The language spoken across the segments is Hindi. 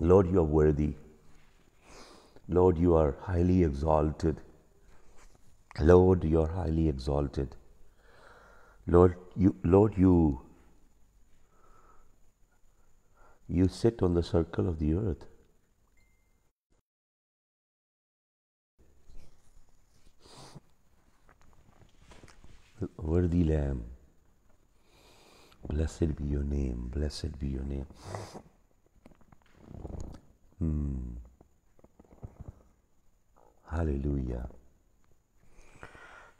Lord, you are worthy. Lord, you are highly exalted. Lord, you are highly exalted. Lord, you, Lord, you, you sit on the circle of the earth. Worthy Lamb, blessed be your name, blessed be your name. Hmm. Hallelujah.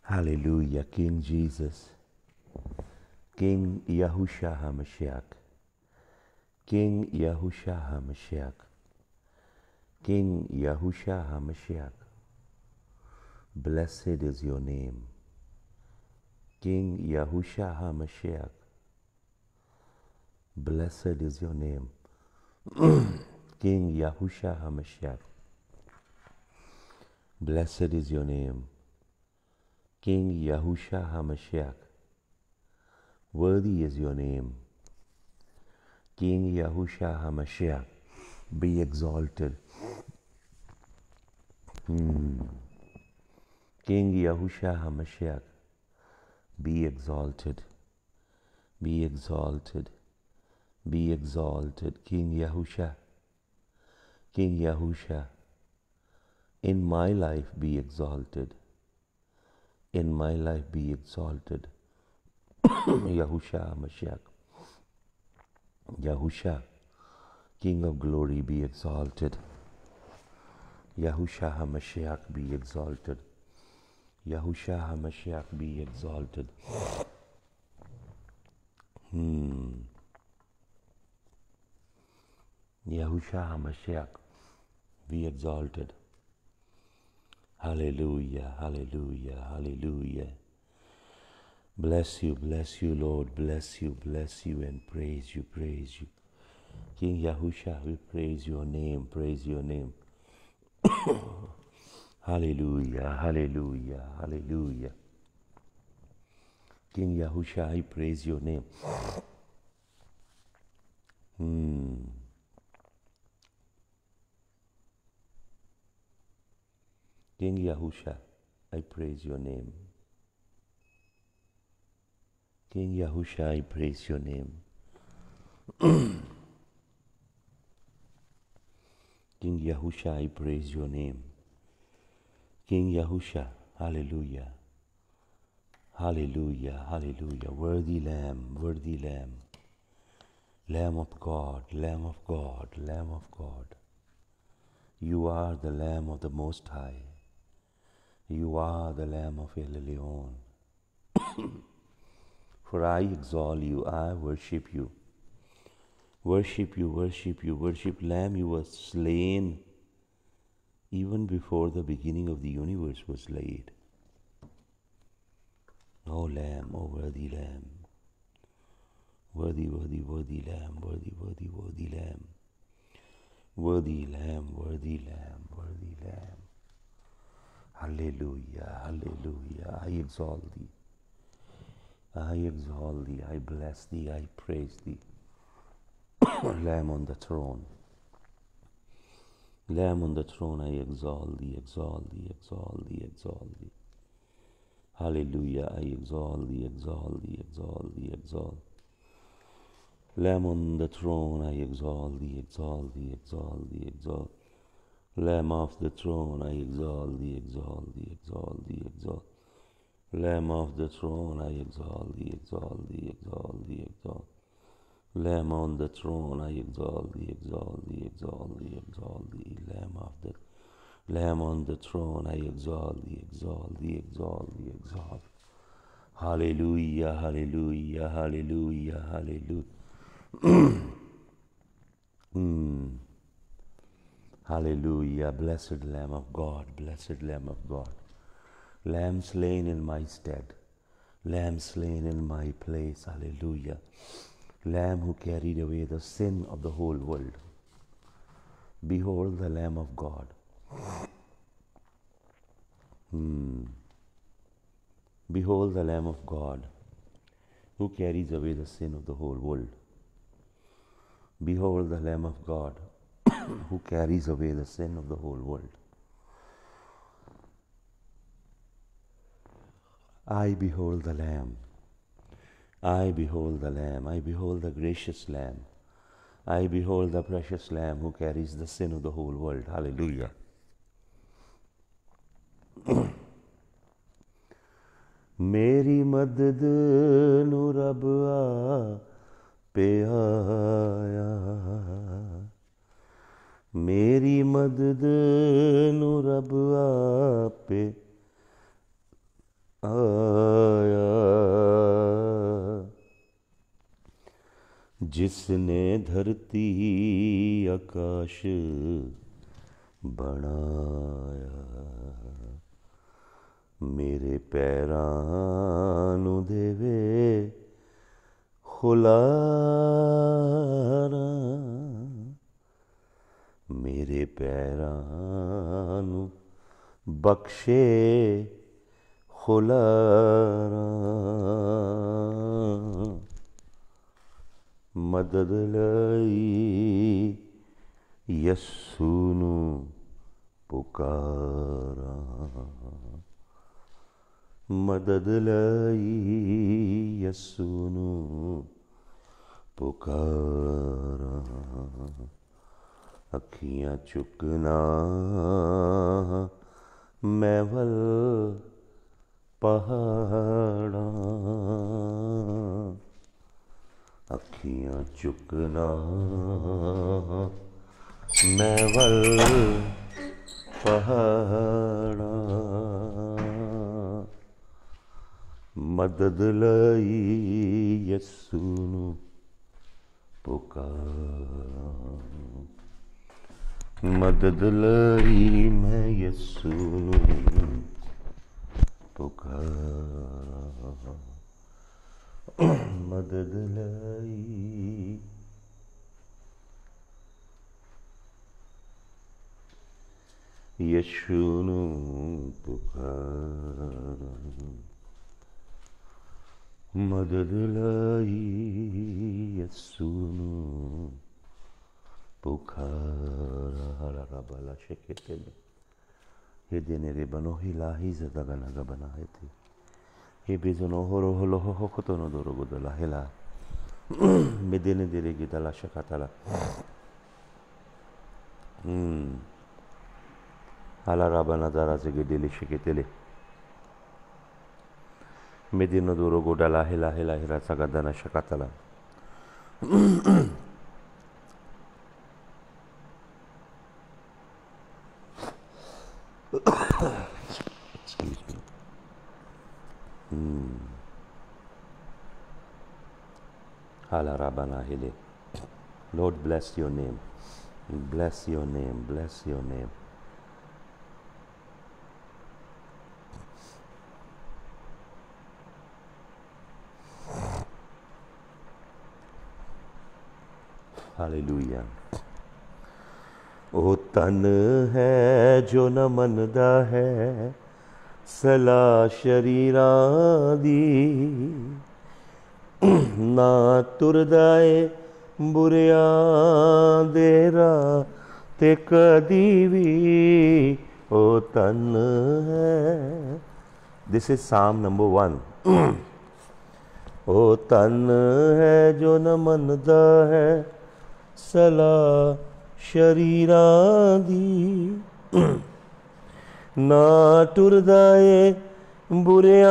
Hallelujah, King Jesus, King Yahusha HaMashiach, King Yahusha HaMashiach, King Yahusha HaMashiach. Blessed is your name, King Yahusha HaMashiach. Blessed is your name. King Yahusha HaMashiach. Blessed is your name, King Yahusha HaMashiach. Worthy is your name, King Yahusha HaMashiach. Be exalted. Hmm. King Yahusha HaMashiach, be exalted, be exalted, be exalted, King Yahusha. King Yahusha, in my life be exalted. In my life be exalted. Yahusha Mashiach. Yahusha, King of glory, be exalted. Yahusha HaMashiach be exalted. Yahusha HaMashiach be exalted. Hmm. Yahusha HaMashiach be exalted. Hallelujah, hallelujah, hallelujah. Bless you, bless you, Lord. Bless you, bless you, and praise you, praise you. King Yahusha, we praise your name, praise your name. hallelujah, hallelujah, hallelujah. King Yahusha, I praise your name. hmm. King Yahusha, I praise your name. King Yahusha, I praise your name. King Yahusha, I praise your name. King Yahusha, hallelujah. Hallelujah, hallelujah. Worthy Lamb, worthy Lamb. Lamb of God, Lamb of God, Lamb of God. You are the Lamb of the Most High. You are the Lamb of El Leon. For I exalt you, I worship you. Worship you, worship you, worship Lamb, you were slain even before the beginning of the universe was laid. O Lamb, O worthy Lamb, worthy, worthy, worthy Lamb, worthy, worthy, worthy Lamb, worthy Lamb, worthy Lamb, worthy Lamb. Hallelujah, hallelujah. I exalt thee. I exalt thee. I bless thee. I praise thee. Lamb on the throne. Lamb on the throne, I exalt thee, exalt thee, exalt thee, exalt thee. Hallelujah, I exalt thee, exalt thee, exalt thee, exalt. Lamb on the throne, I exalt thee, exalt thee, exalt thee, exalt. Lamb of the throne, I exalt thee, exalt thee, exalt thee, exalt. Lamb of the throne, I exalt thee, exalt thee, exalt thee, exalt. Lamb on the throne, I exalt thee, exalt thee, exalt thee, exalt thee. Lamb of the Lamb on the throne, I exalt thee, exalt thee, exalt thee, exalt. Hallelujah, hallelujah, hallelujah, hallelujah. mm. Hallelujah. Blessed Lamb of God, blessed Lamb of God. Lamb slain in my stead, Lamb slain in my place. Hallelujah. Lamb who carried away the sin of the whole world. Behold the Lamb of God. Hmm. Behold the Lamb of God who carries away the sin of the whole world. Behold the Lamb of God who carries away the sin of the whole world. I behold the Lamb. I behold the Lamb. I behold the gracious Lamb. I behold the precious Lamb who carries the sin of the whole world. Hallelujah. Mary मदद नु रब ਮੇਰੀ ਮਦਦ ਨੂੰ ਰੱਬ ਆਪੇ ਆਇਆ ਜਿਸ ਨੇ ਧਰਤੀ ਆਕਾਸ਼ ਬਣਾਇਆ ਮੇਰੇ ਪੈਰਾਂ ਨੂੰ ਦੇਵੇ ਖੁਲਾਰਾ ਮੇਰੇ ਪੈਰਾਂ ਨੂੰ ਬਖਸ਼ੇ ਖੁਲਾਰਾ ਮਦਦ ਲਈ ਯਸੂ ਨੂੰ ਪੁਕਾਰਾ ਮਦਦ ਲਈ ਯਸੂ ਨੂੰ ਪੁਕਾਰਾ ਅੱਖੀਆਂ ਚੁੱਕਣਾ ਵੱਲ ਪਹਾੜਾਂ ਅੱਖੀਆਂ ਚੁੱਕਣਾ ਵੱਲ ਪਹਾੜਾਂ ਮਦਦ ਲਈ ਯਸੂ ਨੂੰ ਪੁਕਾਰਾਂ मदद लारी मैं यसुन पुकारा मदद लाई यशुनु पुकारा मदद लाई यसुनु He denere banohi lahi zadagana gabanaheti. He bezono horo holo hoho kotono dorogodo lahela. Medene dere gidala shakatala. Hmm. Ala rabana dara zegedele sheketele. Medino dorogoda lahela hela hira zagadana shakatala. Lord, bless your name. Bless your name. Bless your name. Hallelujah. O oh, tan hai jo na man da hai, sala shariradi. ना तुरदाए ਏ ਬੁਰਿਆਂ ਦੇ ਰਾਹ ਤੇ ਕਦੀ ਵੀ ਉਹ this is psalm number one oh ten है जो न मनदा है सला शरीरा दी ना टुरदा ए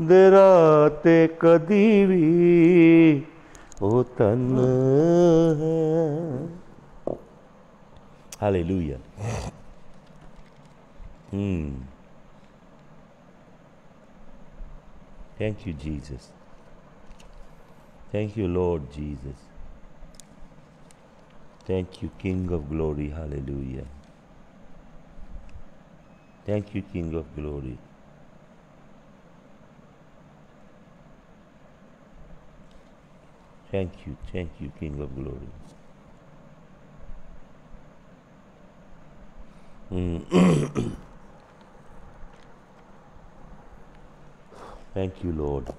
राते कदी भी ओ तन है hallelujah hmm thank you Jesus thank you Lord Jesus Thank you, King of Glory. Hallelujah. Thank you, King of Glory. Thank you, thank you, King of Glory. Mm. thank you, Lord.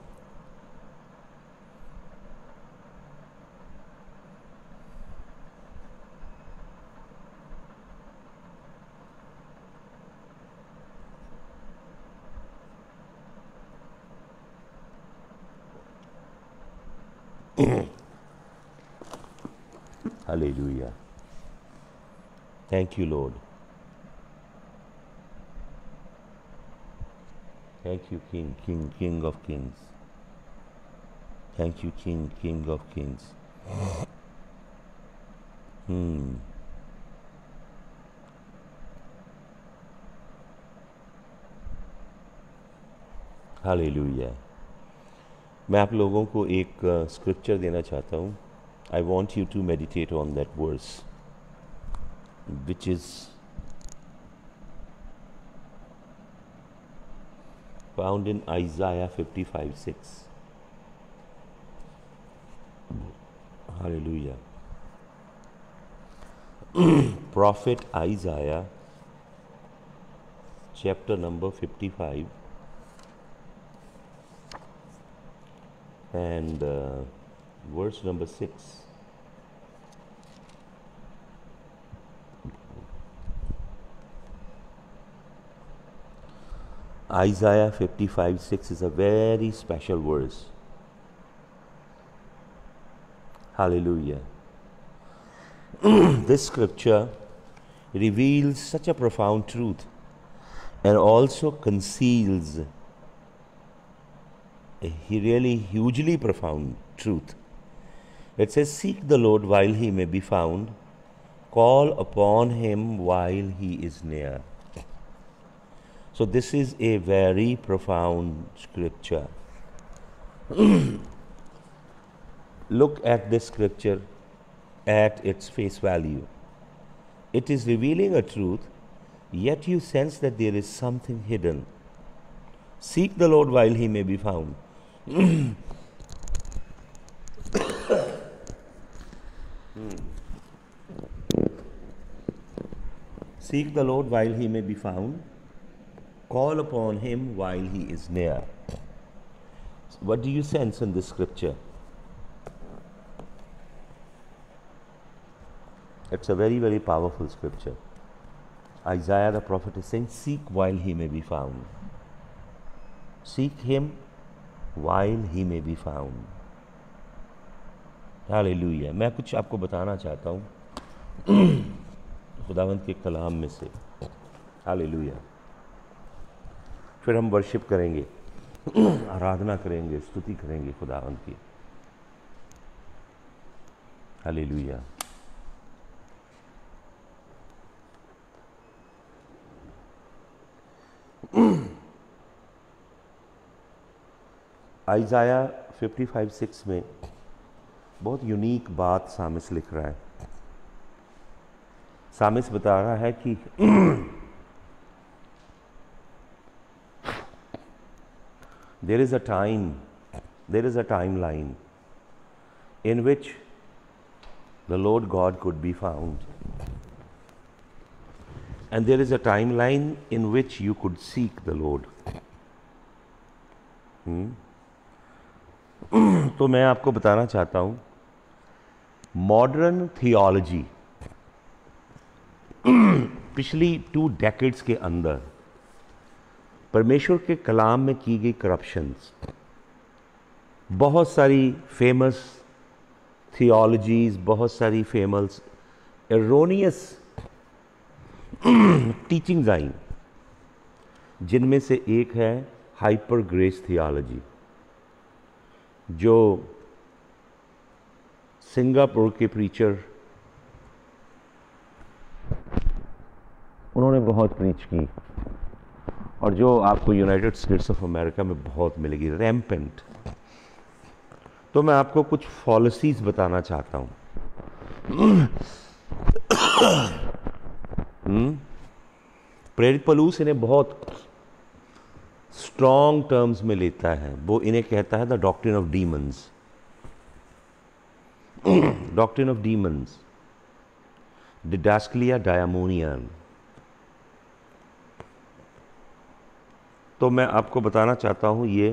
Hallelujah. Thank you, Lord. Thank you, King, King, King of Kings. Thank you, King, King of Kings. Hmm. Hallelujah मैं आप लोगों को एक स्क्रिप्चर देना चाहता हूँ I want you to meditate on that verse, which is found in Isaiah 55 6. Hallelujah. Prophet Isaiah, chapter number 55, and uh, verse number 6. Isaiah 55 6 is a very special verse. Hallelujah. this scripture reveals such a profound truth and also conceals a really hugely profound truth it says, Seek the Lord while he may be found, call upon him while he is near. So, this is a very profound scripture. Look at this scripture at its face value. It is revealing a truth, yet you sense that there is something hidden. Seek the Lord while he may be found. Seek the Lord while he may be found, call upon him while he is near. What do you sense in this scripture? It's a very, very powerful scripture. Isaiah the prophet is saying, Seek while he may be found. Seek him while he may be found. Hallelujah मैं कुछ आपको बताना चाहता हूँ खुदावंत के कलाम में से हालेलुया फिर हम वर्शिप करेंगे आराधना करेंगे स्तुति करेंगे खुदावंत की हालेलुया आइजाया 55 सिक्स में बहुत यूनिक बात सामिस लिख रहा है सामिस बता रहा है कि there is a time there is a time line in which the Lord God could be found and there is a time line in which you could seek the Lord तो मैं आपको बताना चाहता हूं मॉडर्न थियोलॉजी पिछली टू डेकेड्स के अंदर परमेश्वर के कलाम में की गई करप्शंस बहुत सारी फेमस थियोलॉजीज बहुत सारी फेमस एरोनियस टीचिंग्स आई जिनमें से एक है हाइपर ग्रेस थियोलॉजी जो सिंगापुर के प्रीचर उन्होंने बहुत प्रीच की और जो आपको यूनाइटेड स्टेट्स ऑफ अमेरिका में बहुत मिलेगी रैम्पेंट तो मैं आपको कुछ पॉलिसीज बताना चाहता हूं हम्म? प्रेरित पलूस इन्हें बहुत स्ट्रॉन्ग टर्म्स में लेता है वो इन्हें कहता है the doctrine of demons doctrine of demons didasclia diamonian तो मैं आपको बताना चाहता हूं ये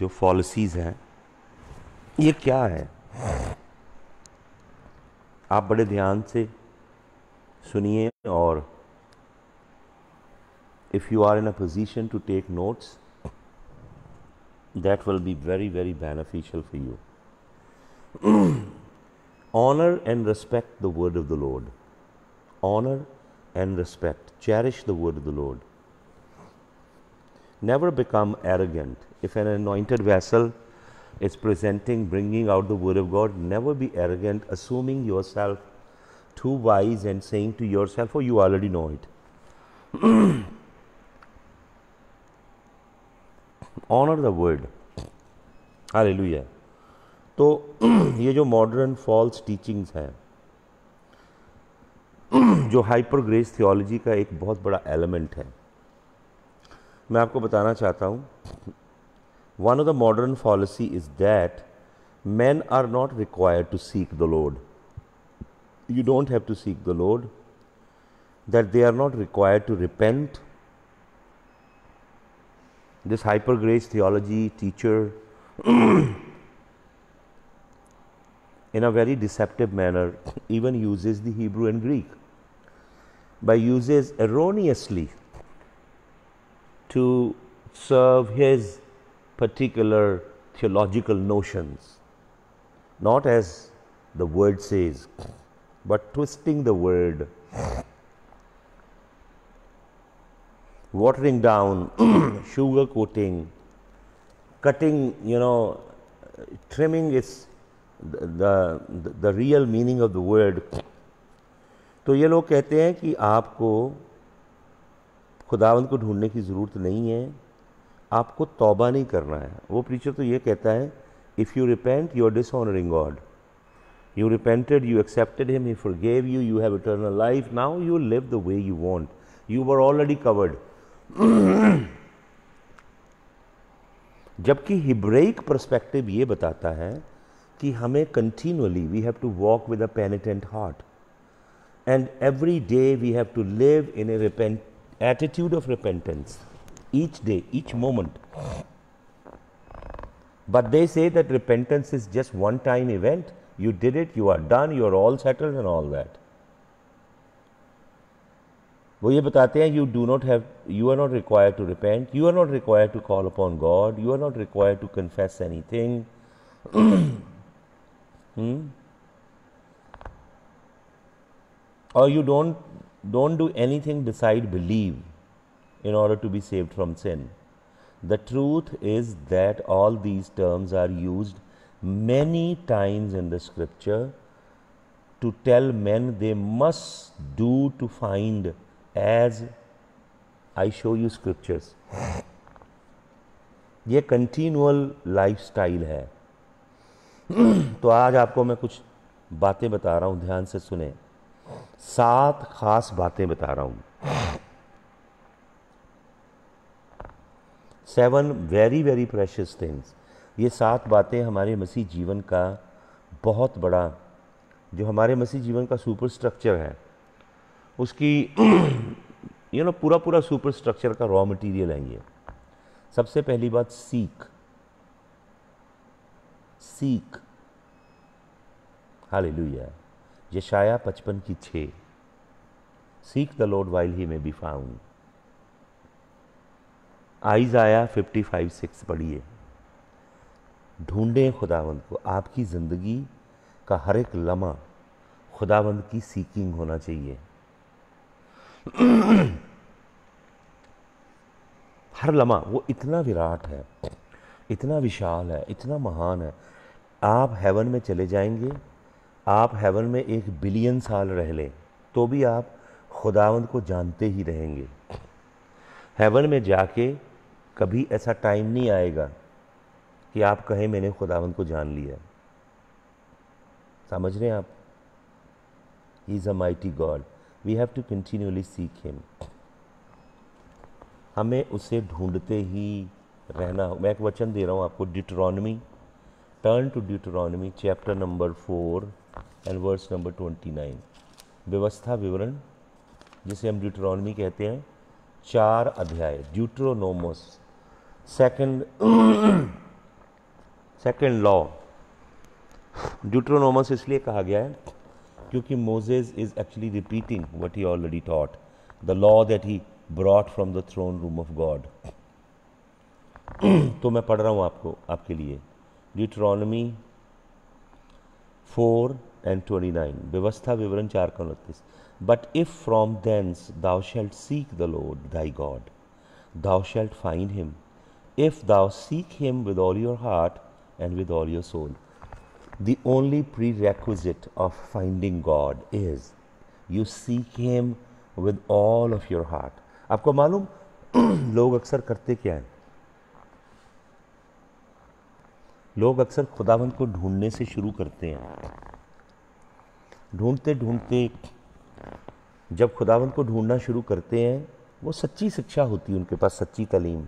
जो फॉलिसीज हैं ये क्या है आप बड़े ध्यान से सुनिए और if you are in a position to take notes that will be very very beneficial for you Honor and respect the word of the Lord. Honor and respect. Cherish the word of the Lord. Never become arrogant. If an anointed vessel is presenting, bringing out the word of God, never be arrogant, assuming yourself too wise and saying to yourself, Oh, you already know it. Honor the word. Hallelujah. तो ये जो मॉडर्न फॉल्स टीचिंग्स हैं जो हाइपर ग्रेस थियोलॉजी का एक बहुत बड़ा एलिमेंट है मैं आपको बताना चाहता हूँ one of the modern fallacy is that man are not required to seek the Lord you don't have to seek the Lord that they are not required to repent this hyper grace theology teacher in a very deceptive manner, even uses the Hebrew and Greek by uses erroneously to serve his particular theological notions, not as the word says, but twisting the word, watering down, sugar coating, cutting, you know, trimming its the, the, the real meaning of the word तो ये लोग कहते हैं कि आपको खुदावंद को ढूंढने की ज़रूरत नहीं है आपको तौबा नहीं करना है वो प्रीचर तो ये कहता है if you repent you are dishonouring God you repented you accepted him he forgave you you have eternal life now you live the way you want you were already covered जबकि हिब्रेक परस्पेक्टिव ये बताता है कि हमें continuously we have to walk with a penitent heart and every day we have to live in a repent attitude of repentance each day each moment but दे से that repentance is just one time event you did it you are done you are all settle and all that वो ये बताते हैं you do not have you are not require to repent you are not require to call upon God you are not require to confess anything Hmm? Or you don't don't do anything decide believe in order to be saved from sin. The truth is that all these terms are used many times in the scripture to tell men they must do to find as I show you scriptures. ये कंटिन्यूअल लाइफ स्टाइल है तो आज आपको मैं कुछ बातें बता रहा हूँ ध्यान से सुने सात खास बातें बता रहा हूँ seven very very precious things ये सात बातें हमारे मसीह जीवन का बहुत बड़ा जो हमारे मसीह जीवन का सुपर स्ट्रक्चर है उसकी यू नो पूरा पूरा सुपर स्ट्रक्चर का रॉ मटेरियल है ये सबसे पहली बात सीख सीख हाल यशाया पचपन की छे सीख the Lord while he may be found Isaiah fifty five six पढ़िए ढूंढें खुदावंद को आपकी ज़िंदगी का हर एक लम्हा खुदावंद की सीकिंग होना चाहिए हर लम्हा वो इतना विराट है इतना विशाल है इतना महान है आप हेवन में चले जाएंगे आप हेवन में एक बिलियन साल रह लें तो भी आप खुदावंद को जानते ही रहेंगे हेवन में जाके कभी ऐसा टाइम नहीं आएगा कि आप कहें मैंने खुदावंद को जान लिया समझ रहे हैं आप he is a mighty God we have to continuously seek him हमें उसे ढूंढते ही रहना मैं एक वचन दे रहा हूँ आपको Deuteronomy turn to Deuteronomy chapter number four and verse number twenty nine व्यवस्था विवरण जिसे हम ड्यूट्रॉनमी कहते हैं चार अध्याय Deuteronomos second second law Deuteronomos इसलिए कहा गया है क्योंकि Moses is actually repeating what he already taught the law that he brought from the throne room of God तो मैं पढ़ रहा हूँ आपको आपके लिए Deuteronomy four and twenty nine व्यवस्था विवरण चार का उनतीस but if from thence thou shalt seek the Lord thy God thou shalt find him if thou seek him with all your heart and with all your soul the only prerequisite of finding God is you seek him with all of your heart आपको मालूम लोग अक्सर करते क्या हैं लोग अक्सर खुदावंद को ढूंढने से शुरू करते हैं ढूंढते ढूंढते जब खुदावंद को ढूंढना शुरू करते हैं वो सच्ची शिक्षा होती है उनके पास सच्ची तलीम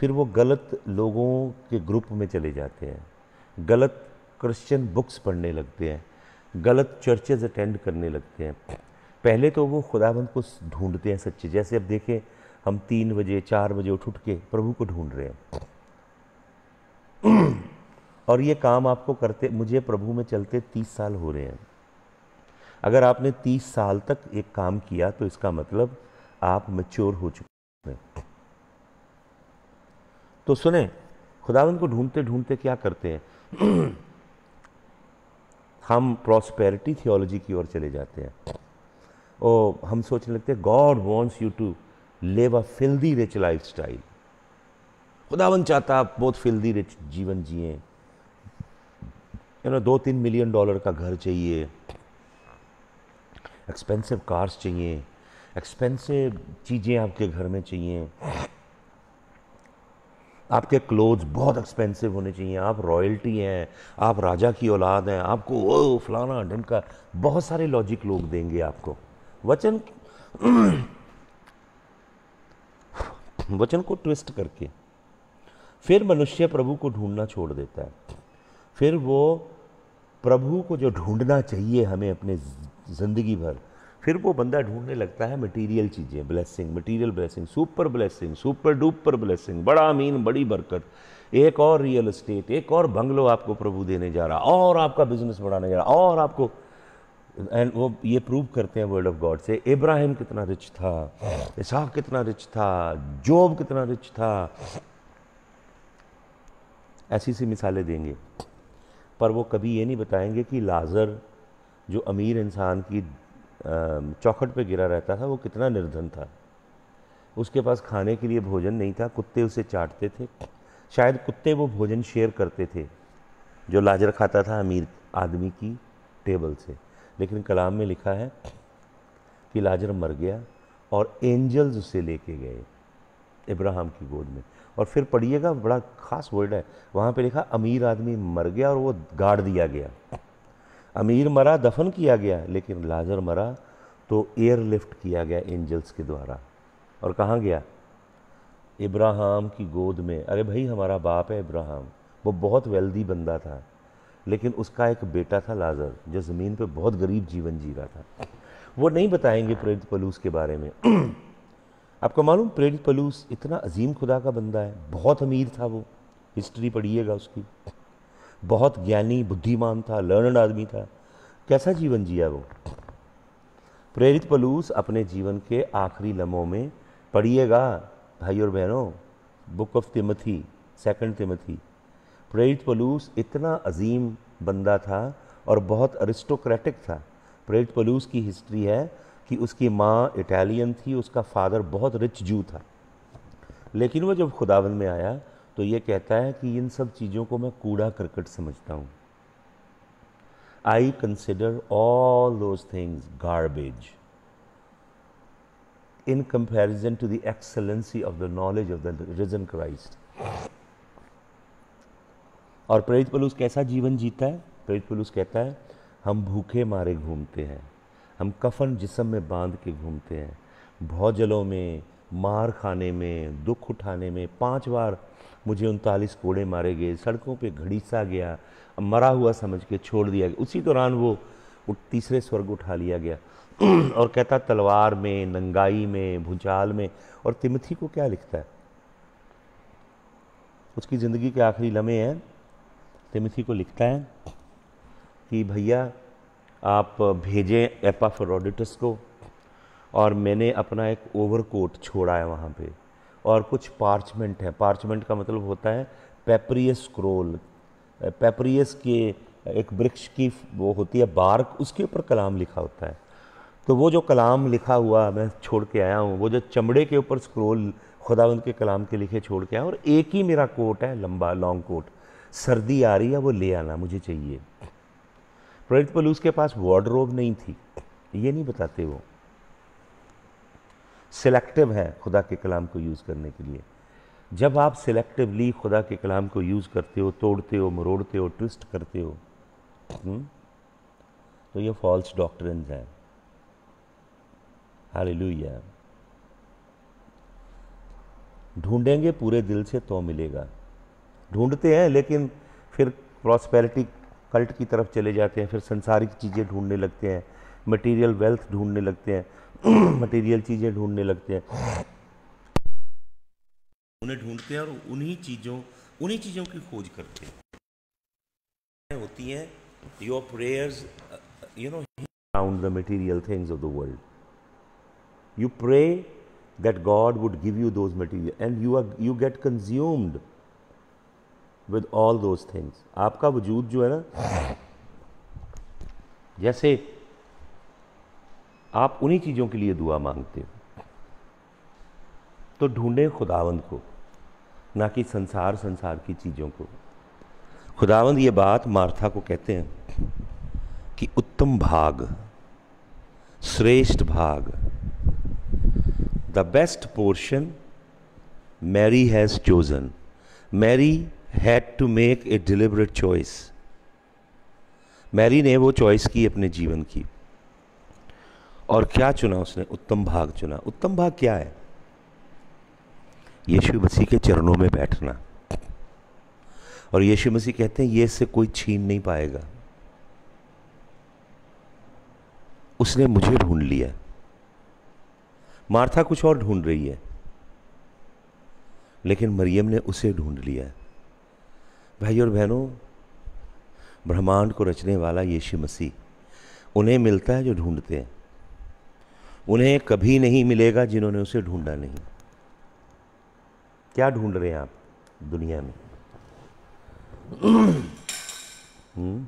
फिर वो गलत लोगों के ग्रुप में चले जाते हैं गलत क्रिश्चियन बुक्स पढ़ने लगते हैं गलत चर्चेज अटेंड करने लगते हैं पहले तो वो खुदावंद को ढूंढते हैं सच्चे जैसे अब देखें हम तीन बजे चार बजे उठ उठ के प्रभु को ढूंढ रहे हैं और ये काम आपको करते मुझे प्रभु में चलते तीस साल हो रहे हैं अगर आपने तीस साल तक एक काम किया तो इसका मतलब आप मेच्योर हो चुके हैं तो सुने खुदावन को ढूंढते ढूंढते क्या करते हैं हम प्रॉस्पेरिटी थियोलॉजी की ओर चले जाते हैं ओ हम सोचने लगते हैं God wants you to live a filthy rich lifestyle खुदावन चाहता आप बहुत फिल्दी रिच जीवन जिए यू नो दो तीन मिलियन डॉलर का घर चाहिए एक्सपेंसिव कार्स चाहिए एक्सपेंसिव चीज़ें आपके घर में चाहिए आपके क्लोथ्स बहुत एक्सपेंसिव होने चाहिए आप रॉयल्टी हैं आप राजा की औलाद हैं आपको ओ फलाना ढमका बहुत सारे लॉजिक लोग देंगे आपको वचन वचन को ट्विस्ट करके फिर मनुष्य प्रभु को ढूंढना छोड़ देता है फिर वो प्रभु को जो ढूंढना चाहिए हमें अपने ज़िंदगी भर फिर वो बंदा ढूंढने लगता है मटेरियल चीज़ें blessing material blessing super blessing super duper blessing बड़ा अमीन बड़ी बरकत एक और रियल इस्टेट एक और बंगलो आपको प्रभु देने जा रहा और आपका बिजनेस बढ़ाने जा रहा और आपको एंड वो ये प्रूव करते हैं वर्ड ऑफ गॉड से इब्राहिम कितना रिच था इसहाक कितना रिच था जॉब कितना रिच था ऐसी सी मिसालें देंगे पर वो कभी ये नहीं बताएंगे कि लाजर जो अमीर इंसान की चौखट पे गिरा रहता था वो कितना निर्धन था उसके पास खाने के लिए भोजन नहीं था कुत्ते उसे चाटते थे शायद कुत्ते वो भोजन शेयर करते थे जो लाजर खाता था अमीर आदमी की टेबल से लेकिन कलाम में लिखा है कि लाजर मर गया और एंजल्स उसे लेके गए इब्राहिम की गोद में और फिर पढ़िएगा बड़ा ख़ास वर्ड है वहाँ पे लिखा अमीर आदमी मर गया और वो गाड़ दिया गया अमीर मरा दफन किया गया लेकिन लाजर मरा तो एयरलिफ्ट किया गया एंजल्स के द्वारा और कहाँ गया इब्राहिम की गोद में अरे भाई हमारा बाप है इब्राहिम वो बहुत वेल्दी बंदा था लेकिन उसका एक बेटा था लाजर जो ज़मीन पे बहुत गरीब जीवन जी रहा था वो नहीं बताएंगे प्रेत पलूस के बारे में आपको मालूम प्रेरित पलूस इतना अजीम खुदा का बंदा है बहुत अमीर था वो हिस्ट्री पढ़िएगा उसकी बहुत ज्ञानी बुद्धिमान था लर्नड आदमी था कैसा जीवन जिया वो प्रेरित पलूस अपने जीवन के आखिरी लम्हों में पढ़िएगा भाई और बहनों book of Timothy second Timothy प्रेरित पलूस इतना अजीम बंदा था और बहुत अरिस्टोक्रेटिक था प्रेरित पलूस की हिस्ट्री है कि उसकी माँ इटालियन थी उसका फादर बहुत रिच जू था लेकिन वो जब खुदावन में आया तो ये कहता है कि इन सब चीज़ों को मैं कूड़ा करकट समझता हूँ I consider all those things garbage in comparison to the excellency of the knowledge of the risen Christ और प्रेरित पलूस कैसा जीवन जीता है प्रेरित पलूस कहता है हम भूखे मारे घूमते हैं हम कफन जिसम में बांध के घूमते हैं भौजलों में मार खाने में दुख उठाने में पांच बार मुझे उनतालीस कोड़े मारे गए सड़कों पे घड़ीसा गया मरा हुआ समझ के छोड़ दिया गया उसी दौरान वो तीसरे स्वर्ग उठा लिया गया और कहता तलवार में नंगाई में भूचाल में और तिमथी को क्या लिखता है उसकी ज़िंदगी के आखिरी लम्हे हैं तिमथी को लिखता है कि भैया आप भेजें एपाफ्रोडिटस को और मैंने अपना एक ओवरकोट छोड़ा है वहाँ पे और कुछ पार्चमेंट है पार्चमेंट का मतलब होता है पेपरियस स्क्रोल पेपरियस के एक वृक्ष की वो होती है बार्क उसके ऊपर कलाम लिखा होता है तो वो जो कलाम लिखा हुआ मैं छोड़ के आया हूँ वो जो चमड़े के ऊपर स्क्रोल खुदावंद के कलाम के लिखे छोड़ के आया और एक ही मेरा कोट है लंबा लॉन्ग कोट सर्दी आ रही है वो ले आना मुझे चाहिए प्रणीत पलूस के पास वार्डरोब नहीं थी ये नहीं बताते वो सिलेक्टिव है खुदा के कलाम को यूज़ करने के लिए जब आप सिलेक्टिवली खुदा के कलाम को यूज़ करते हो तोड़ते हो मरोड़ते हो ट्विस्ट करते हो हम्म, तो ये फॉल्स डॉक्टर हैं हालेलुया ढूंढेंगे पूरे दिल से तो मिलेगा ढूंढते हैं लेकिन फिर प्रॉस्पेरिटी कल्ट की तरफ चले जाते हैं फिर संसारिक चीज़ें ढूंढने लगते हैं मटेरियल वेल्थ ढूंढने लगते हैं मटेरियल चीज़ें ढूंढने लगते हैं उन्हें ढूंढते हैं और उन्हीं चीज़ों उन्हीं चीज़ों की खोज करते हैं होती हैं your prayers you know around the material things of the world you pray that God would give you those material and you are you get consumed with all those things आपका वजूद जो है ना जैसे आप उन्हीं चीज़ों के लिए दुआ मांगते हो तो ढूंढें खुदावंद को ना कि संसार संसार की चीज़ों को खुदावंद ये बात मार्था को कहते हैं कि उत्तम भाग श्रेष्ठ भाग the best portion Mary has chosen Mary had to make a deliberate choice Mary ने वो चॉइस की अपने जीवन की और क्या चुना उसने उत्तम भाग चुना उत्तम भाग क्या है यीशु मसीह के चरणों में बैठना और यीशु मसीह कहते हैं ये इससे कोई छीन नहीं पाएगा उसने मुझे ढूंढ लिया मार्था कुछ और ढूंढ रही है लेकिन मरियम ने उसे ढूंढ लिया है भाई और बहनों ब्रह्मांड को रचने वाला यीशु मसीह उन्हें मिलता है जो ढूंढते हैं उन्हें कभी नहीं मिलेगा जिन्होंने उसे ढूंढा नहीं क्या ढूंढ रहे हैं आप दुनिया में हम्म।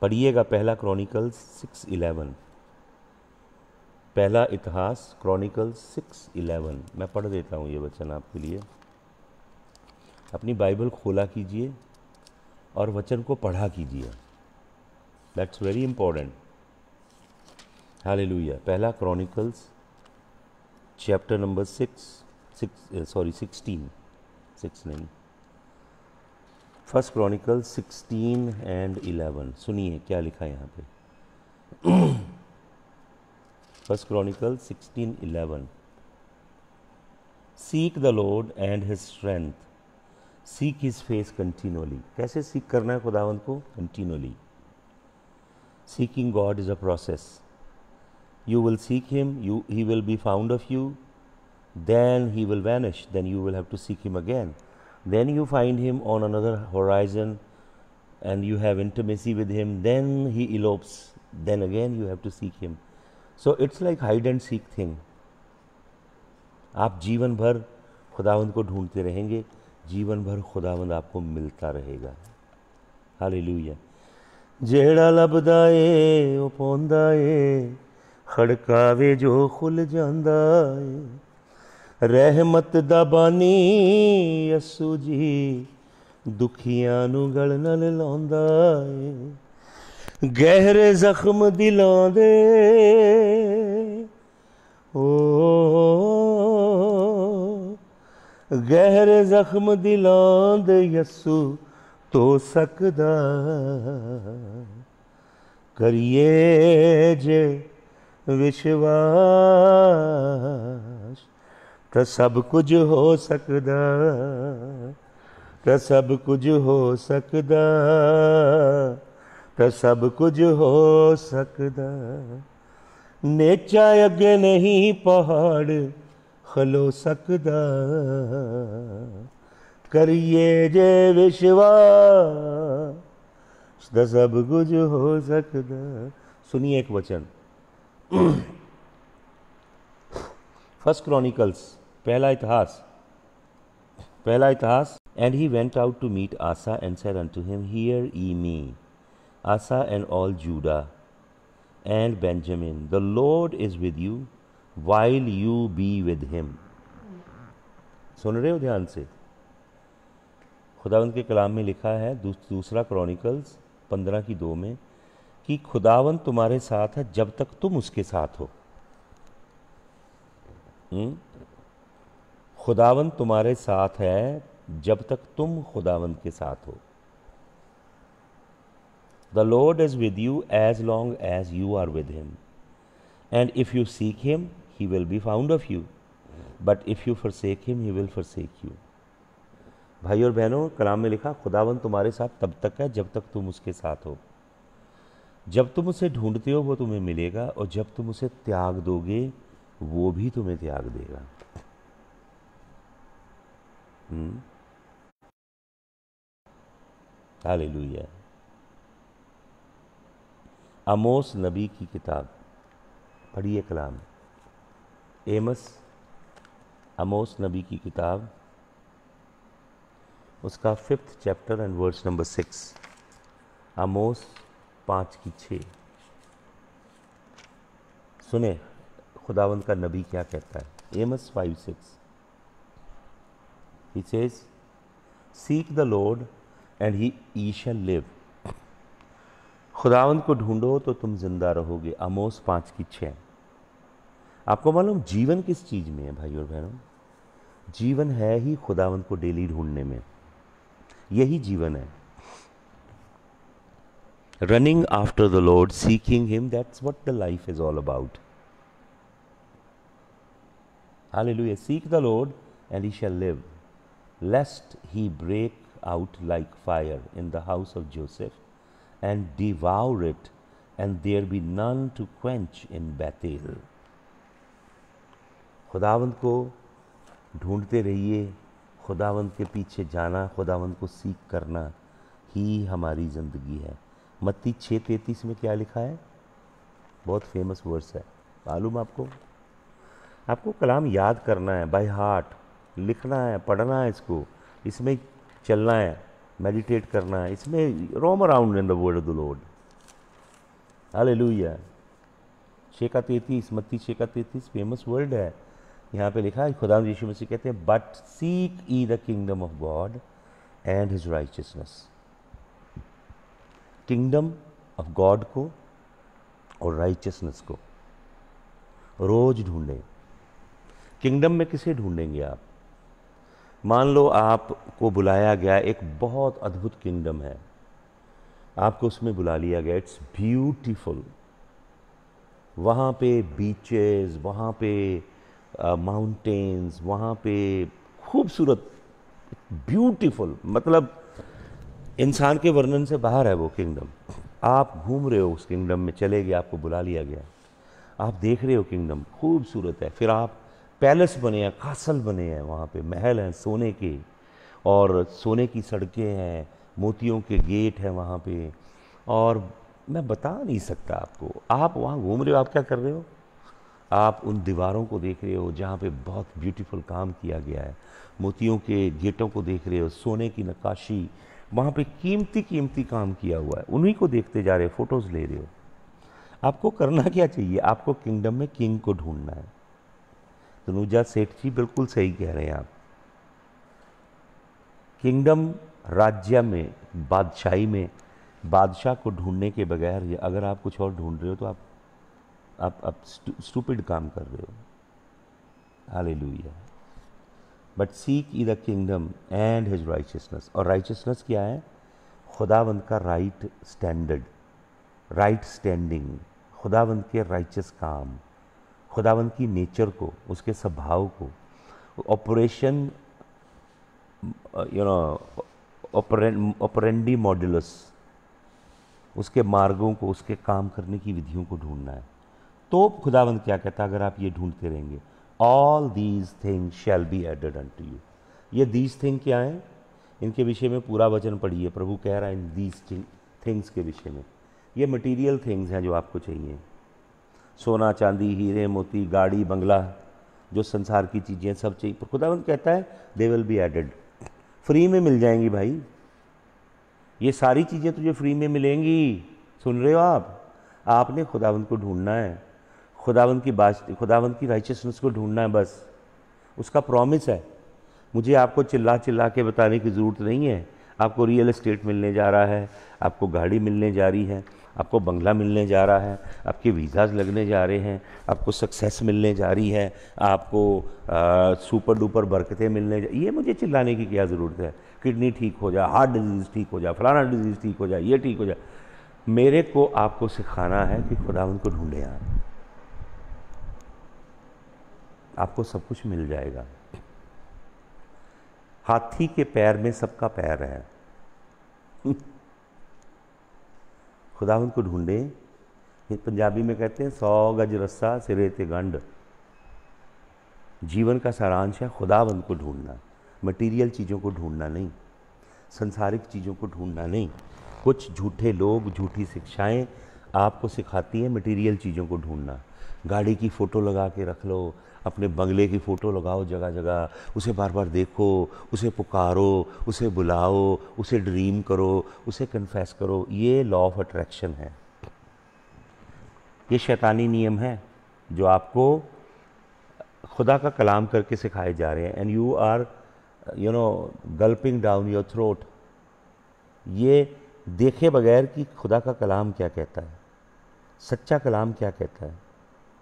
पढ़िएगा पहला क्रॉनिकल सिक्स इलेवन पहला इतिहास क्रॉनिकल सिक्स इलेवन मैं पढ़ देता हूँ ये वचन आपके लिए अपनी बाइबल खोला कीजिए और वचन को पढ़ा कीजिए दैट्स वेरी इम्पोर्टेंट लुया पहला Chronicles chapter number six six sorry sixteen six नहीं first Chronicle sixteen and eleven सुनिए क्या लिखा है यहाँ पे first Chronicle sixteen eleven seek the Lord and his strength seek his face continually कैसे सीख करना है खुदावंत को continuously seeking God is a process you will seek him you he will be found of you then he will vanish then you will have to seek him again then you find him on another horizon and you have intimacy with him then he elopes then again you have to seek him so it's like hide and seek thing आप जीवन भर खुदावंद को ढूंढते रहेंगे ਜੀਵਨ ਭਰ ਖੁਦਾਵੰਦ ਆਪਕੋ ਮਿਲਤਾ ਰਹੇਗਾ ਹਾਲੇਲੂਇਆ ਜਿਹੜਾ ਲਬਦਾ ਏ ਉਹ ਪੋਂਦਾ ਏ ਖੜਕਾਵੇ ਜੋ ਖੁੱਲ ਜਾਂਦਾ ਏ ਰਹਿਮਤ ਦਾ ਬਾਨੀ ਅਸੂ ਜੀ ਦੁਖੀਆਂ ਨੂੰ ਗਲ ਨਾਲ ਲਾਉਂਦਾ ਏ ਗਹਿਰੇ ਜ਼ਖਮ ਦਿਲਾਂ ਦੇ ਓ ਗਹਿਰੇ ਜ਼ਖਮ ਦਿਲਾਂ ਦੇ ਯਸੂ ਤੋ ਸਕਦਾ ਕਰੀਏ ਜੇ ਵਿਸ਼ਵਾਸ ਤਾਂ ਸਭ ਕੁਝ ਹੋ ਸਕਦਾ ਤਾਂ ਸਭ ਕੁਝ ਹੋ ਸਕਦਾ ਤਾਂ ਸਭ ਕੁਝ ਹੋ ਸਕਦਾ ਨੇਚਾ ਅੱਗੇ ਨਹੀਂ ਪਹਾੜ खलो सकदा करिए जे विश्वास द सब कुछ हो सकदा सुनिए एक वचन फर्स्ट क्रॉनिकल्स पहला इतिहास पहला इतिहास and he went out to meet Asa and said unto him hear ye me Asa and all Judah and Benjamin the Lord is with you while you be with him सुन रहे हो ध्यान से खुदावंत के कलाम में लिखा है दूस, दूसरा क्रॉनिकल्स पंद्रह की दो में कि खुदावन तुम्हारे साथ है जब तक तुम उसके साथ हो हम्म? खुदावंत तुम्हारे साथ है जब तक तुम खुदावंत के साथ हो the Lord is with you as long as you are with him and if you seek him he will be found of you but if you forsake him he will forsake you भाई और बहनों कलाम में लिखा खुदावन तुम्हारे साथ तब तक है जब तक तुम उसके साथ हो जब तुम उसे ढूंढते हो वो तुम्हें मिलेगा और जब तुम उसे त्याग दोगे वो भी तुम्हें त्याग देगा हम्म। लुया अमोस नबी की किताब पढ़िए कलाम एमस अमोस नबी की किताब उसका fifth chapter and verse number six Amos पाँच की छः सुने खुदावंद का नबी क्या कहता है Amos five six he says seek the Lord and he ye shall live खुदावंद को ढूंढो तो तुम जिंदा रहोगे अमोस पांच की छ आपको मालूम जीवन किस चीज़ में है भाई और बहनों जीवन है ही खुदावंत को डेली ढूंढने में यही जीवन है running after the Lord seeking him that's what the life is all about hallelujah seek the Lord and he shall live lest he break out like fire in the house of Joseph and devour it, and there be none to quench in Bethel. खुदावंद को ढूंढते रहिए खुदावंद के पीछे जाना खुदावंद को सीख करना ही हमारी ज़िंदगी है मत्ती छः तैतीस में क्या लिखा है बहुत फेमस वर्स है मालूम आपको आपको कलाम याद करना है बाय हार्ट लिखना है पढ़ना है इसको इसमें चलना है मेडिटेट करना इसमें roam around in the word of the Lord hallelujah शेखा तैतीस मत्ती शेखा तैतीस फेमस वर्ड है यहाँ पे लिखा है खुदा यीशु मसीह कहते हैं but seek ye the kingdom of God and his righteousness kingdom of God को और राइचियसनेस को रोज ढूंढें किंगडम में किसे ढूंढेंगे आप मान लो आपको बुलाया गया एक बहुत अद्भुत किंगडम है आपको उसमें बुला लिया गया इट्स ब्यूटीफुल वहाँ पे बीचेस वहाँ पे माउंटेन्स uh, वहाँ पे खूबसूरत ब्यूटीफुल मतलब इंसान के वर्णन से बाहर है वो किंगडम आप घूम रहे हो उस किंगडम में चले गए आपको बुला लिया गया आप देख रहे हो किंगडम खूबसूरत है फिर आप पैलेस बने हैं कासल बने हैं वहाँ पे महल हैं सोने के और सोने की सड़कें हैं मोतियों के गेट हैं वहाँ पे और मैं बता नहीं सकता आपको आप वहाँ घूम रहे हो आप क्या कर रहे हो आप उन दीवारों को देख रहे हो जहाँ पे बहुत ब्यूटीफुल काम किया गया है मोतियों के गेटों को देख रहे हो सोने की नक्काशी वहाँ पे कीमती कीमती काम किया हुआ है उन्हीं को देखते जा रहे हो फ़ोटोज़ ले रहे हो आपको करना क्या चाहिए आपको किंगडम में किंग को ढूंढना है तनुजा सेठ जी बिल्कुल सही कह रहे हैं आप किंगडम राज्य में बादशाही में बादशाह को ढूंढने के बगैर अगर आप कुछ और ढूंढ रहे हो तो आप आप आप स्टूपिड काम कर रहे हो हाल but seek ye the kingdom and his righteousness और राइचियसनेस क्या है खुदावंत का राइट स्टैंडर्ड राइट स्टैंडिंग खुदावंद के राइचस काम खुदावंद की नेचर को उसके स्वभाव को operation you know operandi modulus उसके मार्गों को उसके काम करने की विधियों को ढूंढना है तो खुदावंद क्या कहता है अगर आप ये ढूंढते रहेंगे all these thing shall be added unto you ये दीज थिंग क्या हैं इनके विषय में पूरा वचन पढ़िए प्रभु कह रहा है इन दीज थिंग्स के विषय में ये मटीरियल थिंग्स हैं जो आपको चाहिए सोना चांदी हीरे मोती गाड़ी बंगला जो संसार की चीज़ें सब चाहिए पर खुदावंत कहता है they will be added free में मिल जाएंगी भाई ये सारी चीज़ें तुझे फ्री में मिलेंगी सुन रहे हो आप आपने खुदावंत को ढूंढना है खुदावंत की बात खुदावंत की राइचसनेस को ढूंढना है बस उसका प्रॉमिस है मुझे आपको चिल्ला चिल्ला के बताने की ज़रूरत नहीं है आपको रियल इस्टेट मिलने जा रहा है आपको गाड़ी मिलने जा रही है आपको बंगला मिलने जा रहा है आपके वीज़ाज लगने जा रहे हैं आपको सक्सेस मिलने जा रही है आपको आ, सुपर डुपर बरकतें मिलने जा ये मुझे चिल्लाने की क्या ज़रूरत है किडनी ठीक हो जाए हार्ट डिजीज़ ठीक हो जाए फलाना डिजीज़ ठीक हो जाए ये ठीक हो जाए मेरे को आपको सिखाना है कि खुदा उनको ढूँढे आप आपको सब कुछ मिल जाएगा हाथी के पैर में सबका पैर है खुदा को ढूंढें ये पंजाबी में कहते हैं सौ गज रस्सा सिरे ते गंड जीवन का सारांश है खुदावंद को ढूंढना मटेरियल चीज़ों को ढूंढना नहीं संसारिक चीज़ों को ढूंढना नहीं कुछ झूठे लोग झूठी शिक्षाएं आपको सिखाती हैं मटेरियल चीज़ों को ढूंढना गाड़ी की फ़ोटो लगा के रख लो अपने बंगले की फ़ोटो लगाओ जगह जगह उसे बार बार देखो उसे पुकारो उसे बुलाओ उसे ड्रीम करो उसे कन्फेस करो ये लॉ ऑफ अट्रैक्शन है ये शैतानी नियम है जो आपको खुदा का कलाम करके सिखाए जा रहे हैं and you are you know gulping down your throat ये देखे बगैर कि खुदा का कलाम क्या कहता है सच्चा कलाम क्या कहता है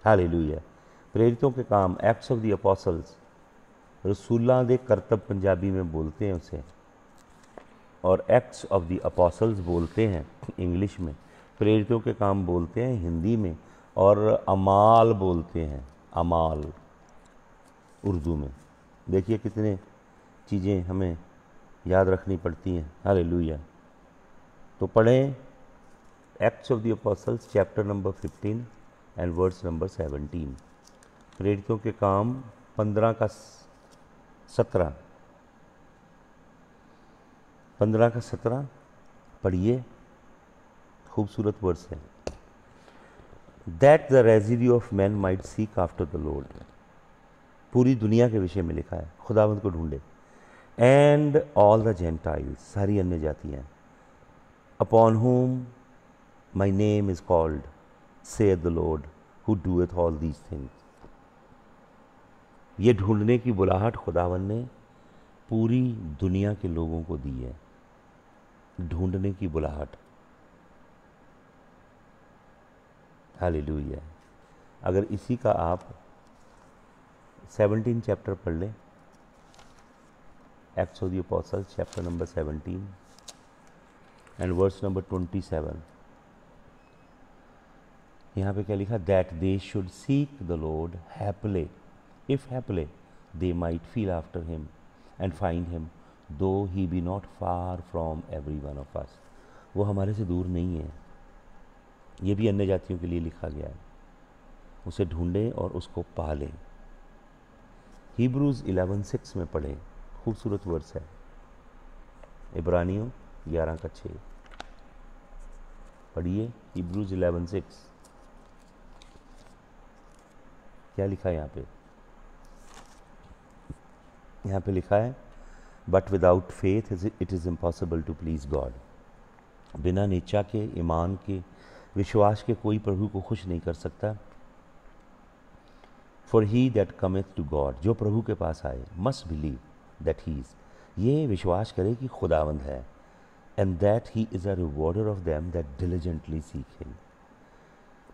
हाल ही प्रेरितों के काम एक्ट्स ऑफ द अपोसल्स रसूल्ला दे करतब पंजाबी में बोलते हैं उसे और एक्ट्स ऑफ द अपोसल्स बोलते हैं इंग्लिश में प्रेरितों के काम बोलते हैं हिंदी में और अमाल बोलते हैं अमाल उर्दू में देखिए कितने चीज़ें हमें याद रखनी पड़ती हैं हरे लुया तो पढ़ें Acts of the Apostles chapter number fifteen and words number seventeen प्रेरितों के काम पंद्रह का सत्रह पंद्रह का सत्रह पढ़िए खूबसूरत वर्स है that the residue of man might seek after the Lord पूरी दुनिया के विषय में लिखा है खुदाबंद को ढूंढे एंड ऑल द जेंटाइल्स सारी अन्य जातियाँ upon whom my name is called saith the Lord who doeth all these things ये ढूंढने की बुलाहट खुदावन ने पूरी दुनिया के लोगों को दी है ढूंढने की बुलाहट है अगर इसी का आप सेवनटीन चैप्टर पढ़ लें Acts of chapter number seventeen and verse number twenty seven यहाँ पे क्या लिखा that they should seek the Lord haply If happily they might feel after him and find him, though he be not far from every one of us. वो हमारे से दूर नहीं है ये भी अन्य जातियों के लिए लिखा गया है उसे ढूंढें और उसको पालें हिब्रूज़ हीब्रूज़ एलेवन सिक्स में पढ़ें खूबसूरत वर्ष है इब्रानियों ग्यारह का छः पढ़िए हिब्रूज एलेवन सिक्स क्या लिखा है यहाँ पे यहाँ पे लिखा है but without faith it is impossible to please God बिना नीचा के ईमान के विश्वास के कोई प्रभु को खुश नहीं कर सकता for he that cometh to God जो प्रभु के पास आए must believe that he is ये विश्वास करे कि खुदावंद है and that he is a rewarder of them that diligently seek him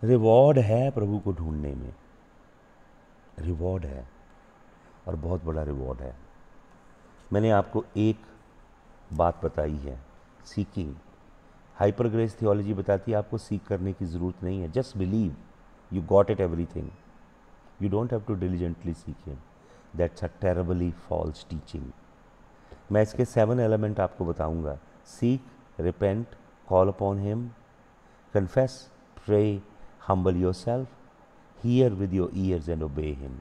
reward है प्रभु को ढूंढने में रिवॉर्ड है और बहुत बड़ा रिवॉर्ड है मैंने आपको एक बात बताई है सीकिंग हाइपर ग्रेस थियोलॉजी बताती है आपको सीख करने की ज़रूरत नहीं है just believe you got it everything you don't have to diligently seek him that's a terribly false teaching मैं इसके सेवन एलिमेंट आपको बताऊंगा seek repent call upon him confess pray humble yourself hear with your ears and obey him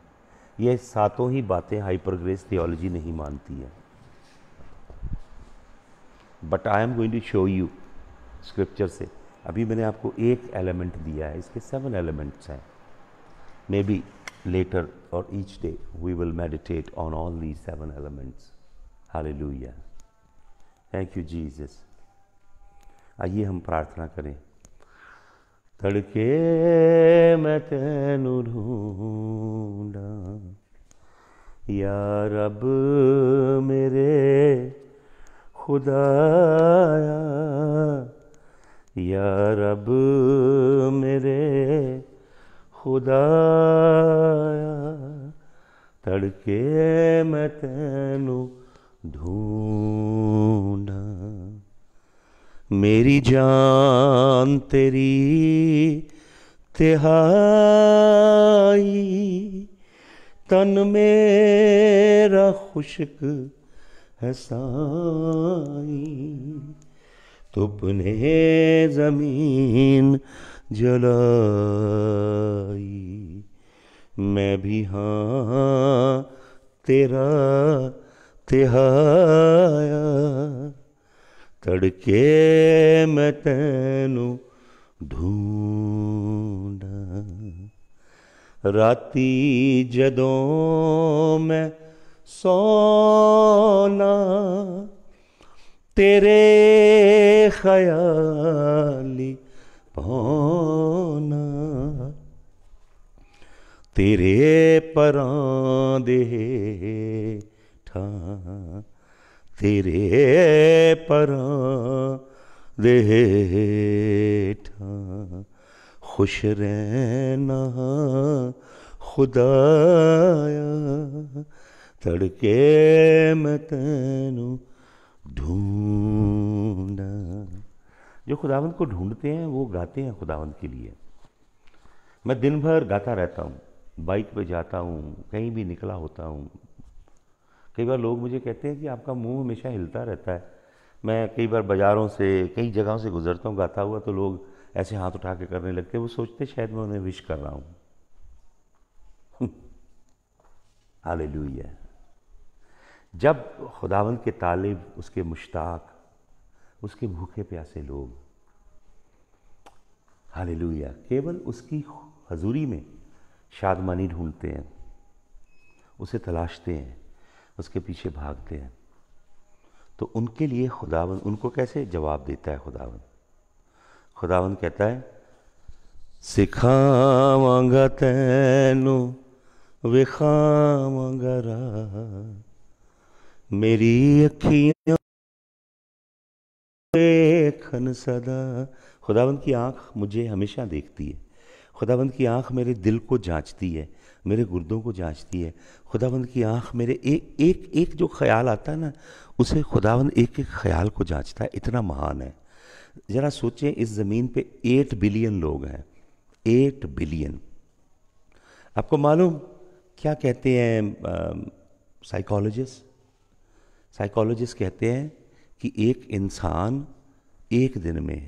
ये सातों ही बातें हाइपरग्रेस थियोलॉजी नहीं मानती है but I am going to show you scripture से अभी मैंने आपको एक एलिमेंट दिया है इसके सेवन एलिमेंट्स हैं मे बी और each day we will meditate on all the seven elements elements लुया थैंक यू जीजस आइए हम प्रार्थना करें ਤੜਕੇ ਮੈਂ ਤੈਨੂੰ ਢੂੰਡਾਂ ਯਾ ਰੱਬ ਮੇਰੇ ਖੁਦਾਇਆ ਯਾ ਰੱਬ ਮੇਰੇ ਖੁਦਾਇਆ ਤੜਕੇ ਮੈਂ ਤੈਨੂੰ ਢੂੰਡਾਂ मेरी जान तेरी तिहाई तन मेरा खुशक है साई तुपने जमीन जलाई मैं भी हाँ तेरा तिहाया ਤੜਕੇ ਮੈਂ ਤੈਨੂੰ ਢੂੰਡਾਂ ਰਾਤੀ ਜਦੋਂ ਮੈਂ ਸੋਨਾ ਤੇਰੇ ਖਿਆਲੀ ਪੋਨਾ ਤੇਰੇ ਪਰਾਂ ਦੇ ਠਾਂ तेरे पर देठा खुश रहना खुदाया तड़के मैं तेनु ढूंढना जो खुदावंत को ढूंढते हैं वो गाते हैं खुदावन के लिए मैं दिन भर गाता रहता हूँ बाइक पे जाता हूँ कहीं भी निकला होता हूँ कई बार लोग मुझे कहते हैं कि आपका मुंह हमेशा हिलता रहता है मैं कई बार बाज़ारों से कई जगहों से गुजरता हूँ गाता हुआ तो लोग ऐसे हाथ उठा के करने लगते हैं वो सोचते शायद मैं उन्हें विश कर रहा हूँ हाल जब खुदावंद के तालिब उसके मुश्ताक उसके भूखे प्यासे लोग हाल केवल उसकी हजूरी में शादमानी ढूंढते हैं उसे तलाशते हैं उसके पीछे भागते हैं तो उनके लिए खुदावन उनको कैसे जवाब देता है खुदावन खुदावन कहता है सिखावांगा तैनू विखावांगा राह मेरी अखियों देखन सदा खुदावंत की आँख मुझे हमेशा देखती है खुदावंत की आँख मेरे दिल को जांचती है मेरे गुर्दों को जांचती है खुदावंद की आँख मेरे एक एक एक जो ख्याल आता है ना उसे खुदावंद एक एक ख्याल को जांचता है इतना महान है ज़रा सोचें इस ज़मीन पे एट बिलियन लोग हैं एट बिलियन आपको मालूम क्या कहते हैं साइकोलॉजिस्ट साइकोलॉजिस्ट कहते हैं कि एक इंसान एक दिन में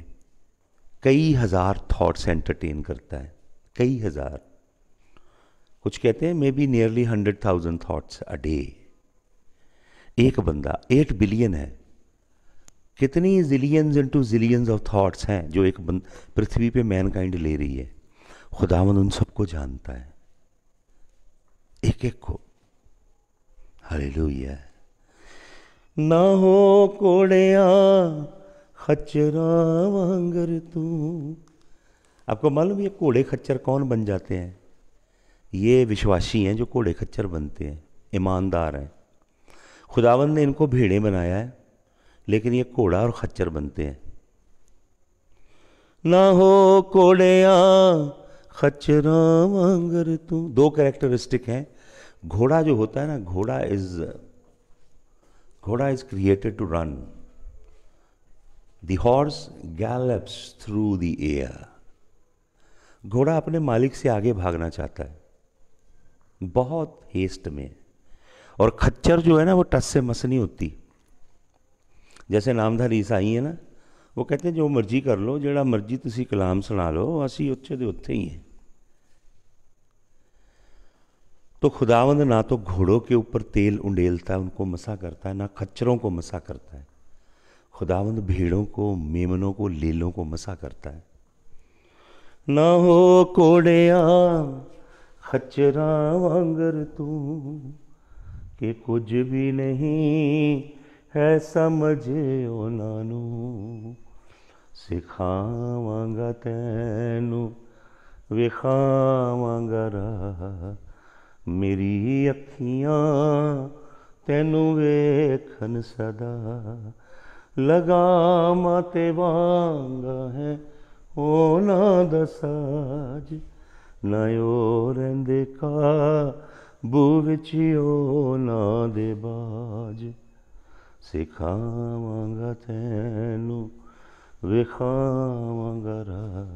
कई हज़ार थॉट्स एंटरटेन करता है कई हज़ार कुछ कहते हैं maybe nearly hundred thousand thoughts a day एक बंदा एट बिलियन है कितनी zillions into zillions of thoughts हैं जो एक पृथ्वी पे मैनकाइंड ले रही है खुदावन उन सबको जानता है एक एक को हालेलुया ना हो कोड़िया खच्चरा वांगर तू आपको मालूम ये कोड़े खच्चर कौन बन जाते हैं ये विश्वासी हैं जो घोड़े खच्चर बनते हैं ईमानदार हैं खुदावन ने इनको भेड़े बनाया है लेकिन ये घोड़ा और खच्चर बनते हैं ना हो कोड़िया खच्चरा वांगर तू दो कैरेक्टरिस्टिक हैं घोड़ा जो होता है ना घोड़ा इज घोड़ा is created to run the horse gallops through the air घोड़ा अपने मालिक से आगे भागना चाहता है बहुत हेस्ट में और खच्चर जो है ना वो टस से मस नहीं होती जैसे नामधारी ईसाई है ना वो कहते हैं जो मर्जी कर लो जो मर्जी तुम कलाम सुना लो ਅਸੀਂ ਉੱਥੇ ਦੇ ਉੱਥੇ हैं तो खुदावंद ना तो घोड़ों के ऊपर तेल उंडेलता है उनको मसा करता है ना खच्चरों को मसा करता है खुदावंद भेड़ों को मेमनों को लेलों को मसा करता है ना हो कोड़िया ਖਚਰਾਂ ਵਾਂਗਰ ਤੂੰ ਕਿ ਕੁਝ ਵੀ ਨਹੀਂ ਹੈ ਸਮਝ ਉਹਨਾਂ ਨੂੰ ਸਿਖਾਵਾਂਗਾ ਤੈਨੂੰ ਵਿਖਾਵਾਂਗਾ ਰਾਹ ਮੇਰੀ ਅੱਖੀਆਂ ਤੈਨੂੰ ਵੇਖਣ ਸਦਾ ਲਗਾਮ ਤੇ ਵਾਂਗ ਹੈ ਉਹਨਾਂ ਦਾ ਸਾਜ ਨਾ ਓਰੰਦੇ ਕਾ ਬੂ ਵਿੱਚ ਓ ਨਾ ਦੇ ਬਾਜ ਸਿਖਾਵਾਂਗਾ ਤੈਨੂੰ ਵਿਖਾਵਾਂਗਾ ਰਾ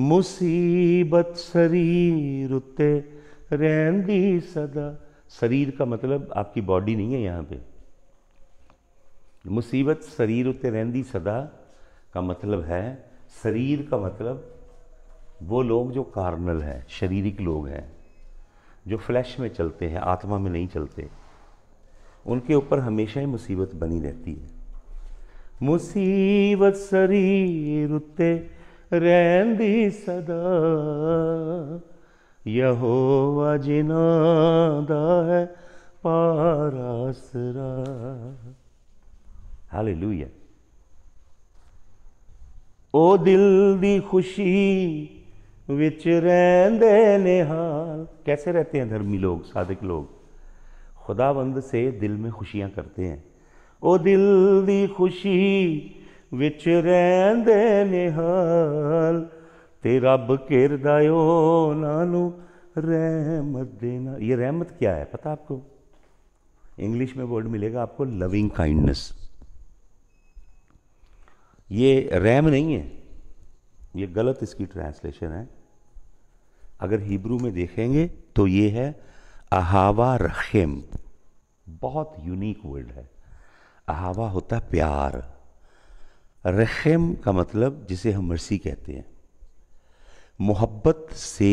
ਮੁਸੀਬਤ ਸਰੀਰ ਉਤੇ ਰਹਿੰਦੀ ਸਦਾ ਸਰੀਰ ਦਾ ਮਤਲਬ ਆਪਕੀ ਬਾਡੀ ਨਹੀਂ ਹੈ ਯਹਾਂ ਪੇ ਮੁਸੀਬਤ ਸਰੀਰ ਉਤੇ ਰਹਿੰਦੀ ਸਦਾ ਦਾ ਮਤਲਬ ਹੈ ਸਰੀਰ ਦਾ ਮਤਲਬ वो लोग जो कार्नल हैं शारीरिक लोग हैं जो फ्लैश में चलते हैं आत्मा में नहीं चलते उनके ऊपर हमेशा ही मुसीबत बनी रहती है मुसीबत शरीर उत्ते ਰਹਿੰਦੀ ਸਦਾ ਯਹੋਵਾ ਜਿਨਾਂ है पारासरा हाल ਹਾਲੇਲੂਇਆ ओ दिल दी खुशी विच रहते निहाल कैसे रहते हैं धर्मी लोग साधक लोग खुदाबंद से दिल में खुशियाँ करते हैं ओ दिल दी खुशी विच रहते निहाल ते रब घेरदा नानू रहमत देना ये रहमत क्या है पता आपको इंग्लिश में वर्ड मिलेगा आपको लविंग काइंडनेस ये रैम नहीं है ये गलत इसकी ट्रांसलेशन है अगर हिब्रू में देखेंगे तो ये है अहावा रखेम बहुत यूनिक वर्ड है अहावा होता है प्यार रखेम का मतलब जिसे हम मर्सी कहते हैं मोहब्बत से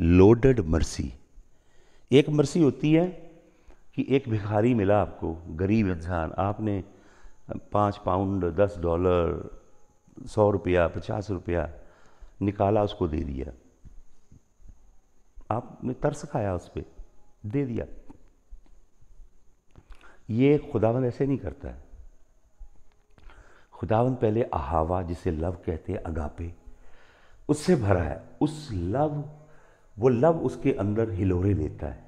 लोडेड मर्सी एक मर्सी होती है कि एक भिखारी मिला आपको गरीब इंसान आपने पाँच पाउंड दस डॉलर सौ रुपया पचास रुपया निकाला उसको दे दिया आपने तरस खाया उस पर दे दिया ये खुदावन ऐसे नहीं करता है खुदावन पहले अहावा जिसे लव कहते हैं अगापे उससे भरा है उस लव वो लव उसके अंदर हिलोरे लेता है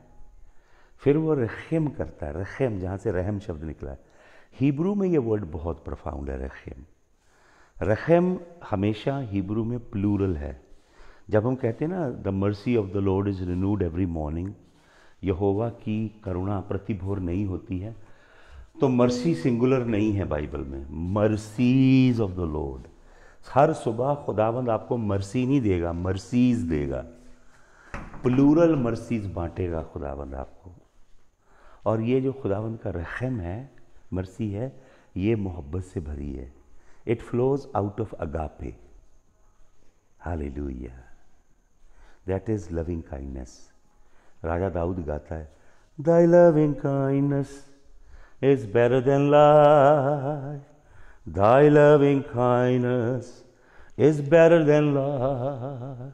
फिर वो रखेम करता है रखेम जहाँ से रहम शब्द निकला है हिब्रू में ये वर्ड बहुत प्रफाउंड है रखेम रखेम हमेशा हिब्रू में प्लूरल है जब हम कहते हैं ना the mercy of the Lord is renewed every morning यहोवा की करुणा प्रतिभोर नहीं होती है तो मर्सी सिंगुलर नहीं है बाइबल में मर्सीज ऑफ द लॉर्ड हर सुबह खुदाबंद आपको मर्सी नहीं देगा मर्सीज देगा प्लूरल मर्सीज बांटेगा खुदाबंद आपको और ये जो खुदाबंद का रहम है मर्सी है ये मोहब्बत से भरी है it flows out of agape लुया दैट इज़ लविंग काइंडनेस राजा दाऊद गाता है thy loving kindness is better than life thy loving kindness is better than life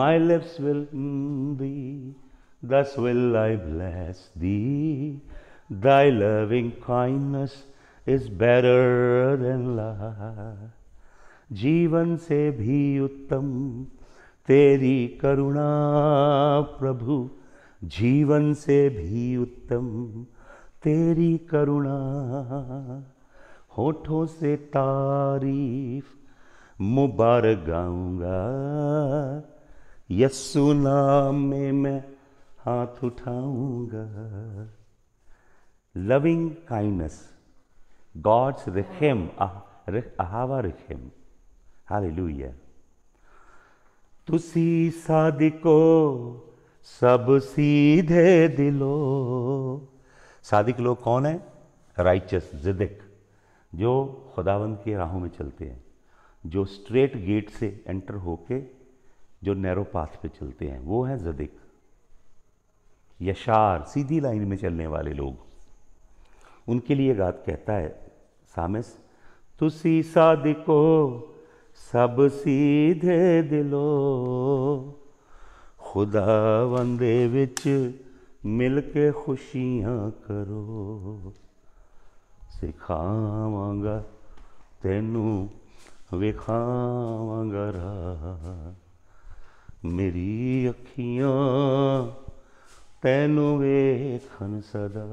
my lips will be thus will I bless thee Thy loving kindness is better than life जीवन से भी उत्तम तेरी करुणा प्रभु जीवन से भी उत्तम तेरी करुणा होठों से तारीफ मुबारक गाऊंगा यस्सु नाम में मैं हाथ उठाऊंगा लविंग काइंडनेस गॉड्स रिखेम अहावा रिखेम हालेलुया तुसी ਸਾਦਿਕੋ सब सीधे दिलो सादिक लोग कौन है राइचस जिदिक जो खुदावंद के राहों में चलते हैं जो स्ट्रेट गेट से एंटर होके जो नैरो पाथ पे चलते हैं वो है जदिक यशार सीधी लाइन में चलने वाले लोग उनके लिए गात कहता है सामिस तुसी सादिको ਸਭ ਸੀਧੇ ਦਿਲੋਂ ਖੁਦਾ ਵੰਦੇ ਵਿੱਚ ਮਿਲ ਕੇ ਖੁਸ਼ੀਆਂ ਕਰੋ ਸਿਖਾਵਾਂਗਾ ਤੈਨੂੰ ਵਿਖਾਵਾਂਗਾ ਰਾ ਮੇਰੀ ਅੱਖੀਆਂ ਤੈਨੂੰ ਵੇਖਣ ਸਦਾ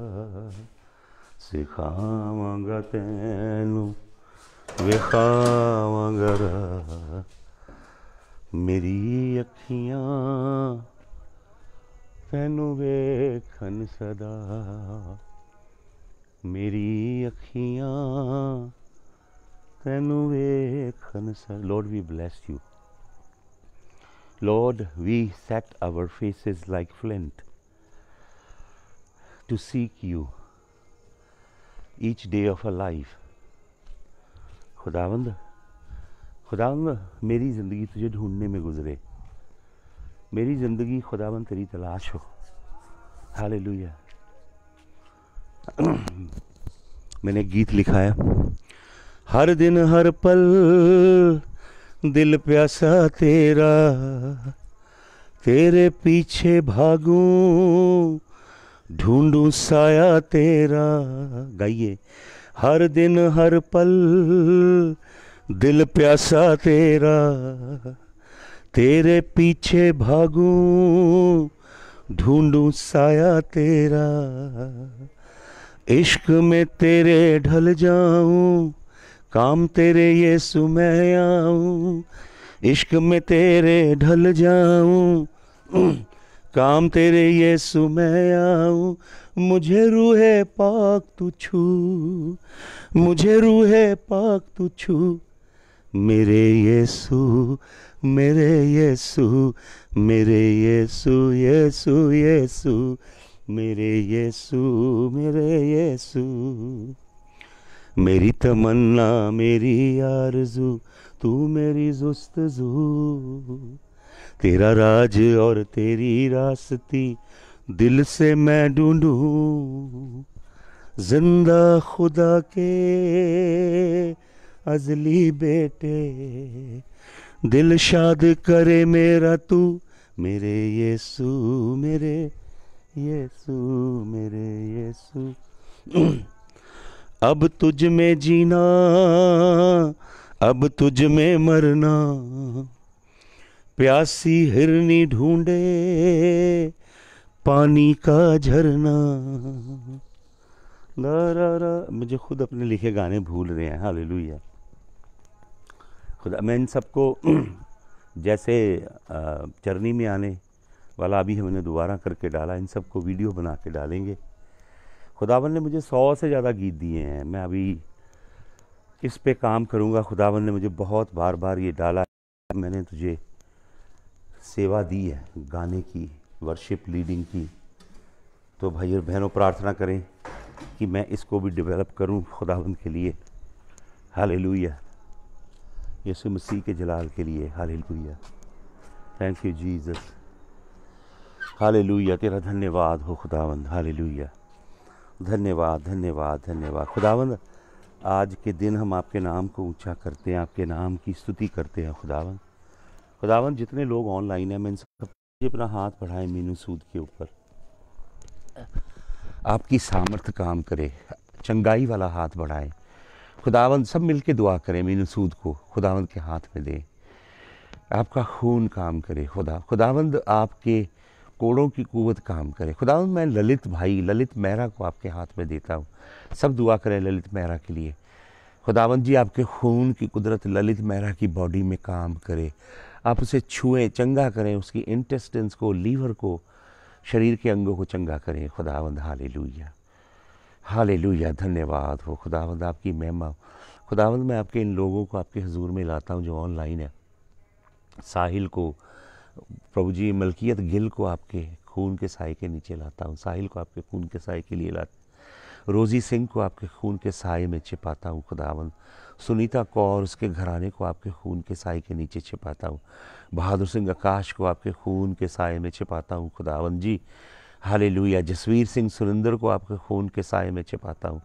ਸਿਖਾਵਾਂਗਾ ਤੈਨੂੰ ਵਿਖਾਵਾਂ ਗਰਾ ਮੇਰੀ ਅੱਖੀਆਂ ਤੈਨੂੰ ਵੇਖਣ ਸਦਾ ਮੇਰੀ ਅੱਖੀਆਂ ਤੈਨੂੰ ਵੇਖਣ ਸਦਾ Lord we bless you Lord we set our faces like flint to seek you each day of a life खुदावंद खुदावंद मेरी ज़िंदगी तुझे ढूंढने में गुजरे मेरी ज़िंदगी खुदावंद तेरी तलाश हो हाल मैंने गीत लिखा है हर दिन हर पल दिल प्यासा तेरा तेरे पीछे भागूं ढूंढूं साया तेरा गाइए हर दिन हर पल दिल प्यासा तेरा तेरे पीछे भागू ढूंढू साया तेरा इश्क में तेरे ढल जाऊं काम तेरे ये सुमह इश्क में तेरे ढल जाऊं काम तेरे ये सुमह मुझे रूहे पाक तू छू मुझे रूहे पाक तू छू मेरे यीशु मेरे यीशु मेरे यीशु यीशु यीशु मेरे यीशु मेरे यीशु मेरी तमन्ना मेरी आरजू तू मेरी जुस्तजू तेरा राज और तेरी रास्ती दिल से मैं ढूंढू जिंदा खुदा के अजली बेटे दिल शाद करे मेरा तू मेरे यीशु मेरे यीशु मेरे यीशु अब तुझ में जीना अब तुझ में मरना प्यासी हिरनी ढूंढे पानी का झरना रा मुझे खुद अपने लिखे गाने भूल रहे हैं हाल लुया खुदा मैं इन सबको जैसे चरनी में आने वाला अभी हमने दोबारा करके डाला इन सबको वीडियो बना के डालेंगे खुदावन ने मुझे सौ से ज़्यादा गीत दिए हैं मैं अभी इस पे काम करूँगा खुदावन ने मुझे बहुत बार बार ये डाला मैंने तुझे सेवा दी है गाने की वर्शिप लीडिंग की तो भाई और बहनों प्रार्थना करें कि मैं इसको भी डेवलप करूं खुदाबंद के लिए हाल यीशु मसीह के जलाल के लिए हाल थैंक यू जीसस हाल तेरा धन्यवाद हो खुदावंद हाल धन्यवाद धन्यवाद धन्यवाद खुदावंद आज के दिन हम आपके नाम को ऊंचा करते हैं आपके नाम की स्तुति करते हैं खुदावंद खुदावंद जितने लोग ऑनलाइन हैं मैं इन सब ये अपना हाथ बढ़ाए मीनू सूद के ऊपर आपकी सामर्थ काम करे चंगाई वाला हाथ बढ़ाए खुदावंद सब मिलके दुआ करें मीनू सूद को खुदावंद के हाथ में दे आपका खून काम करे खुदा खुदावंद आपके कोड़ों की कुवत काम करे खुदावंद मैं ललित भाई ललित मेहरा को आपके हाथ में देता हूँ सब दुआ करें ललित मेहरा के लिए खुदावंद जी आपके खून की कुदरत ललित मेहरा की बॉडी में काम करे आप उसे छुएं चंगा करें उसकी इंटेस्टेंस को लीवर को शरीर के अंगों को चंगा करें खुदावंद हाले लूया हाले धन्यवाद हो खुदावंद आपकी महिमा खुदावंद मैं आपके इन लोगों को आपके हजूर में लाता हूँ जो ऑनलाइन है साहिल को प्रभु जी मलकियत गिल को आपके खून के साय के नीचे लाता हूँ साहिल को आपके खून के साय के लिए लाता रोज़ी सिंह को आपके खून के साय में छिपाता हूँ खुदावंद सुनीता कौर उसके घराने को आपके खून के साय के नीचे छिपाता हूँ बहादुर सिंह आकाश को आपके खून के साय में छिपाता हूँ खुदावन जी हाले लुया जसवीर सिंह सुरेंद्र को आपके खून के साय में छिपाता हूँ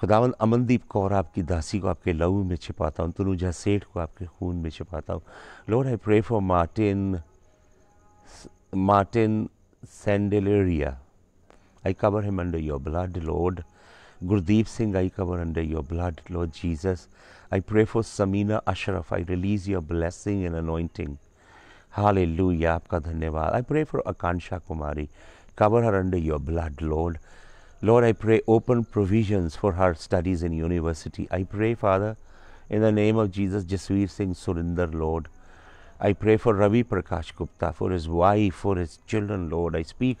खुदावन अमनदीप कौर आपकी दासी को आपके लहू में छिपाता हूँ तनुजा सेठ को आपके खून में छिपाता हूँ Lord I pray for Martin Martin Sandleria I cover him under your blood Lord Gurdeep Singh, I cover under your blood, Lord Jesus. I pray for Samina Ashraf. I release your blessing and anointing. Hallelujah. Aapka dhanyavad. I pray for Akansha Kumari. Cover her under your blood, Lord. Lord, I pray open provisions for her studies in university. I pray, Father, in the name of Jesus, Jasveer Singh Surinder, Lord. I pray for Ravi Prakash Gupta, for his wife, for his children, Lord. I speak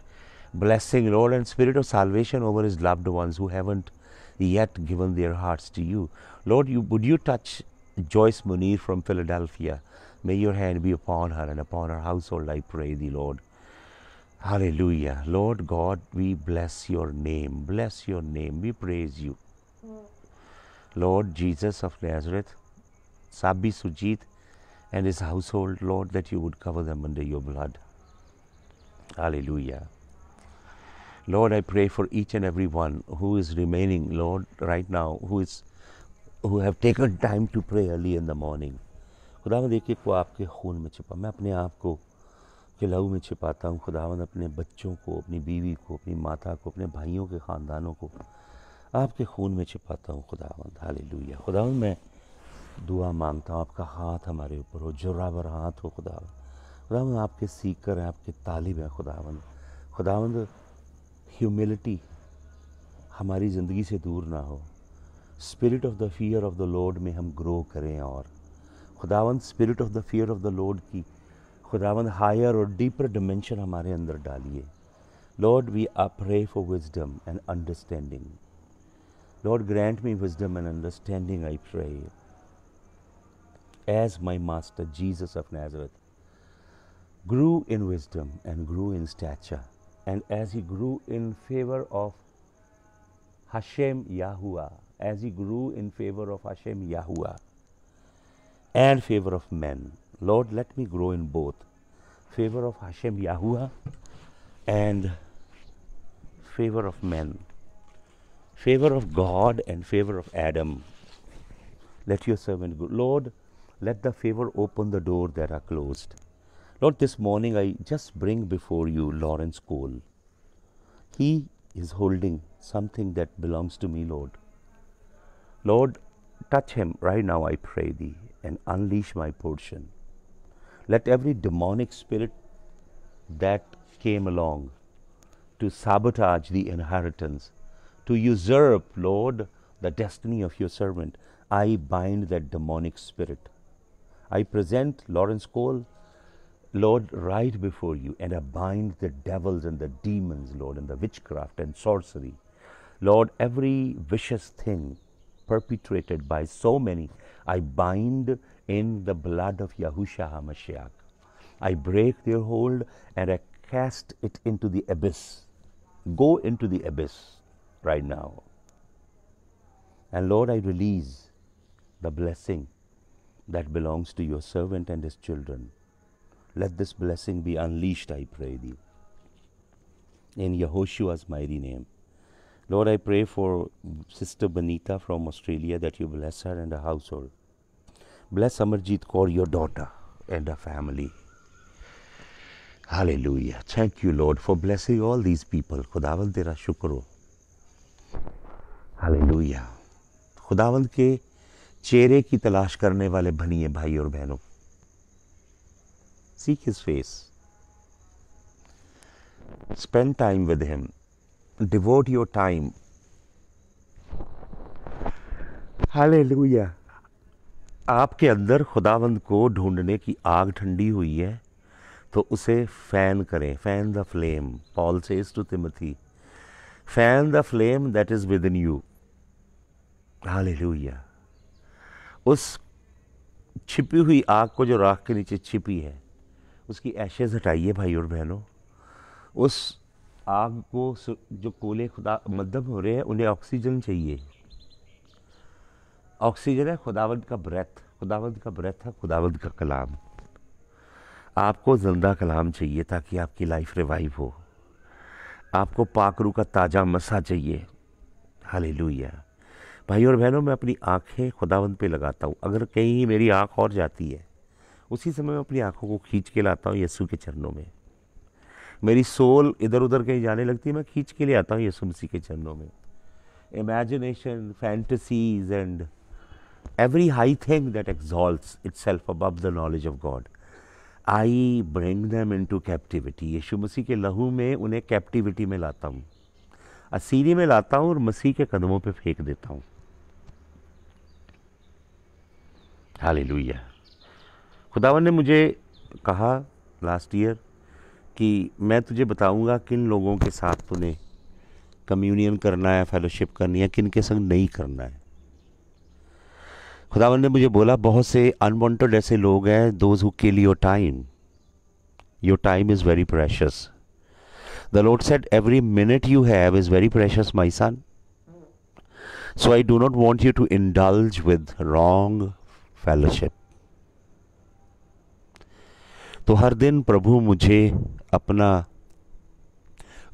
blessing, Lord, and Spirit of salvation over His loved ones who haven't yet given their hearts to you. Lord, you, would you touch Joyce Munir from Philadelphia? May your hand be upon her and upon her household, I pray thee, Lord. Hallelujah. Lord God, we bless your name. Bless your name. We praise you. Lord Jesus of Nazareth, Sabi Sujit and his household, Lord, that you would cover them under your blood. Hallelujah. Lord, I pray for each and every one who is remaining, Lord, right now, who is who have taken time to pray early in the morning. खुदा एक एक को आपके खून में छिपा मैं अपने आप को के लहू में छिपाता हूँ खुदावन अपने बच्चों को अपनी बीवी को अपनी माता को अपने भाइयों के ख़ानदानों को आपके खून में छिपाता हूँ खुदावंद हाली लुया खुदावंद मैं दुआ मांगता हूँ आपका हाथ हमारे ऊपर हो जोरावर हाथ हो खुदावंद खुदावंद आपके सीकर हैं आपके तालिब हैं खुदावंद खुदावंद ह्यूमिलिटी हमारी ज़िंदगी से दूर ना हो spirit of the fear of the Lord में हम ग्रो करें और खुदावंद spirit of the fear of the Lord की खुदावंद हायर और डीपर डिमेंशन हमारे अंदर डालिए Lord we are pray for wisdom and understanding Lord grant me wisdom and understanding I pray as my master Jesus of Nazareth grew in wisdom and grew in stature And as he grew in favor of Hashem Yahuwah, as he grew in favor of Hashem Yahuwah and favor of men, Lord, let me grow in both favor of Hashem Yahuwah and favor of men, favor of God and favor of Adam. Let your servant go. Lord, let the favor open the door that are closed. Lord, this morning I just bring before you Lawrence Cole. He is holding something that belongs to me, Lord. Lord, touch him right now, I pray thee, and unleash my portion. Let every demonic spirit that came along to sabotage the inheritance, to usurp, Lord, the destiny of your servant, I bind that demonic spirit. I present Lawrence Cole Lord, right before you, and I bind the devils and the demons, Lord, and the witchcraft and sorcery. Lord, every vicious thing perpetrated by so many, I bind in the blood of Yahushua HaMashiach. I break their hold and I cast it into the abyss. Go into the abyss right now. And Lord, I release the blessing that belongs to your servant and his children. Let this blessing be unleashed, I pray thee. In Yahoshua's mighty name. Lord, I pray for Sister Benita from Australia that you bless her and her household. Bless Amarjit Kaur, your daughter, and her family. Hallelujah. Thank you, Lord, for blessing all these people. Khudawal तेरा शुक्र हो हालेलुया खुदावंद के चेहरे की तलाश करने वाले बनिए भाई और बहनों seek His face. Spend time with Him. Devote your time. Hallelujah आपके अंदर खुदावंद को ढूंढने की आग ठंडी हुई है तो उसे फैन करें फैन द फ्लेम पॉल से two Timothy fan the flame that is within you hallelujah उस छिपी हुई आग को जो राख के नीचे छिपी है उसकी एशेज़ हटाइए भाई और बहनों उस आग को जो कोले खुदा मद्दम हो रहे हैं उन्हें ऑक्सीजन चाहिए ऑक्सीजन है खुदावंद का ब्रेथ खुदावंद का ब्रेथ है खुदावंद का कलाम आपको जिंदा कलाम चाहिए ताकि आपकी लाइफ रिवाइव हो आपको पाकरू का ताज़ा मसा चाहिए हाल भाई और बहनों मैं अपनी आँखें खुदावंद पे लगाता हूँ अगर कहीं मेरी आँख और जाती है उसी समय मैं अपनी आंखों को खींच के लाता हूँ यसु के चरणों में मेरी सोल इधर उधर कहीं जाने लगती है मैं खींच के ले आता हूँ यसु मसीह के चरणों में imagination fantasies and every high thing that exalts itself above the knowledge of God I bring them into captivity यशु मसीह के लहू में उन्हें कैप्टिविटी में लाता हूँ असीरी में लाता हूँ और मसीह के कदमों पर फेंक देता हूँ लुइया खुदावन ने मुझे कहा लास्ट ईयर कि मैं तुझे बताऊंगा किन लोगों के साथ तूने कम्युनियन करना है फेलोशिप करनी है किन के संग नहीं करना है खुदावन ने मुझे बोला बहुत से अनवांटेड ऐसे लोग हैं those who kill your time your time is very precious the Lord said every minute you have is very precious my son so I do not want you to indulge with wrong fellowship तो हर दिन प्रभु मुझे अपना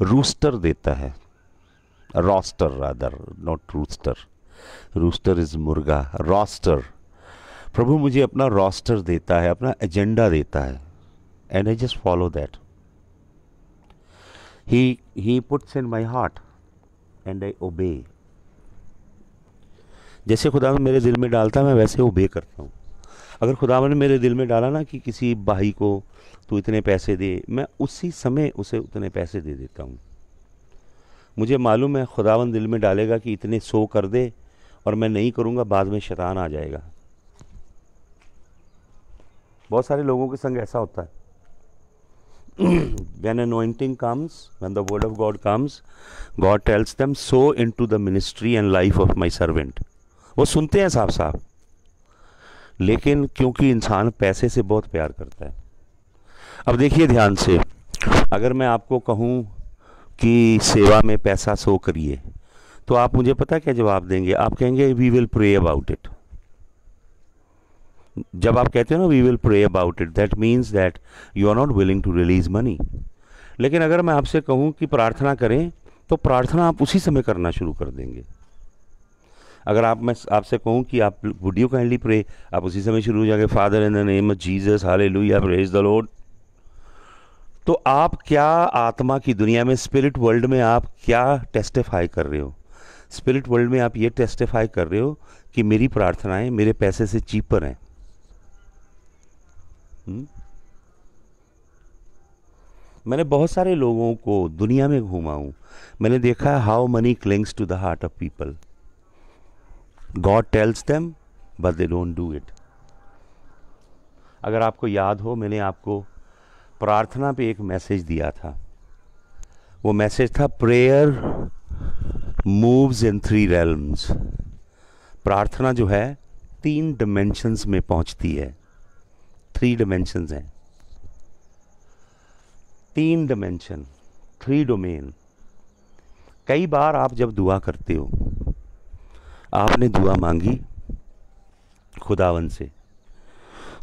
रूस्टर देता है roster rather not rooster rooster is मुर्गा रॉस्टर प्रभु मुझे अपना रॉस्टर देता है अपना एजेंडा देता है and I just follow that he he puts in my heart and I obey जैसे खुदा मेरे दिल में डालता है मैं वैसे ओबे करता हूँ अगर खुदा ने मेरे दिल में डाला ना कि किसी भाई को तू इतने पैसे दे मैं उसी समय उसे उतने पैसे दे देता हूँ मुझे मालूम है खुदावन दिल में डालेगा कि इतने सो कर दे और मैं नहीं करूँगा बाद में शैतान आ जाएगा बहुत सारे लोगों के संग ऐसा होता है anointing comes when the word of God comes God tells them so into the ministry and life of my servant वो सुनते हैं साहब साहब लेकिन क्योंकि इंसान पैसे से बहुत प्यार करता है अब देखिए ध्यान से अगर मैं आपको कहूँ कि सेवा में पैसा सो करिए तो आप मुझे पता क्या जवाब देंगे आप कहेंगे we will pray about it जब आप कहते हो ना we will pray about it that means that you are not willing to release money लेकिन अगर मैं आपसे कहूँ कि प्रार्थना करें तो प्रार्थना आप उसी समय करना शुरू कर देंगे अगर आप मैं आपसे कहूँ कि आप वुडियो काइंडली प्रे आप उसी समय शुरू हो जाएंगे father in the name of Jesus hallelujah praise the Lord तो आप क्या आत्मा की दुनिया में स्पिरिट वर्ल्ड में आप क्या टेस्टिफाई कर रहे हो स्पिरिट वर्ल्ड में आप ये टेस्टिफाई कर रहे हो कि मेरी प्रार्थनाएं मेरे पैसे से चीपर हैं हम्म? मैंने बहुत सारे लोगों को दुनिया में घूमा हूँ मैंने देखा how money clings to the heart of people God tells them but they don't do it अगर आपको याद हो मैंने आपको प्रार्थना पे एक मैसेज दिया था वो मैसेज था prayer moves in three realms प्रार्थना जो है तीन डिमेंशंस में पहुंचती है थ्री डिमेंशंस हैं तीन डिमेंशन थ्री डोमेन कई बार आप जब दुआ करते हो आपने दुआ मांगी खुदावन से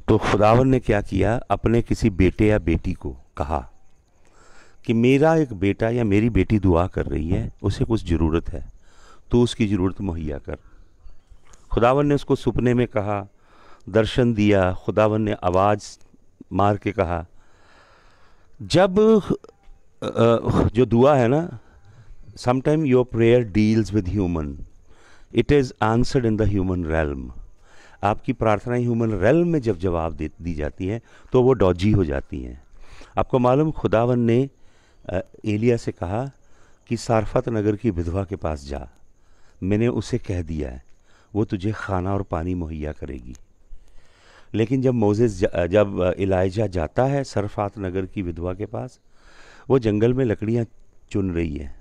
तो खुदावन ने क्या किया अपने किसी बेटे या बेटी को कहा कि मेरा एक बेटा या मेरी बेटी दुआ कर रही है उसे कुछ ज़रूरत है तो उसकी ज़रूरत मुहैया कर खुदावन ने उसको सुपने में कहा दर्शन दिया खुदावन ने आवाज़ मार के कहा जब जो दुआ है ना sometime your prayer deals with human it is answered in the human realm आपकी प्रार्थना ह्यूमन रेलम में जब जवाब दे दी जाती है तो वो डॉजी हो जाती हैं आपको मालूम खुदावन ने एलिया से कहा कि सारफत नगर की विधवा के पास जा मैंने उसे कह दिया है वो तुझे खाना और पानी मुहैया करेगी लेकिन जब मोजे जब इलाइजा जाता है सरफात नगर की विधवा के पास वो जंगल में लकड़ियाँ चुन रही है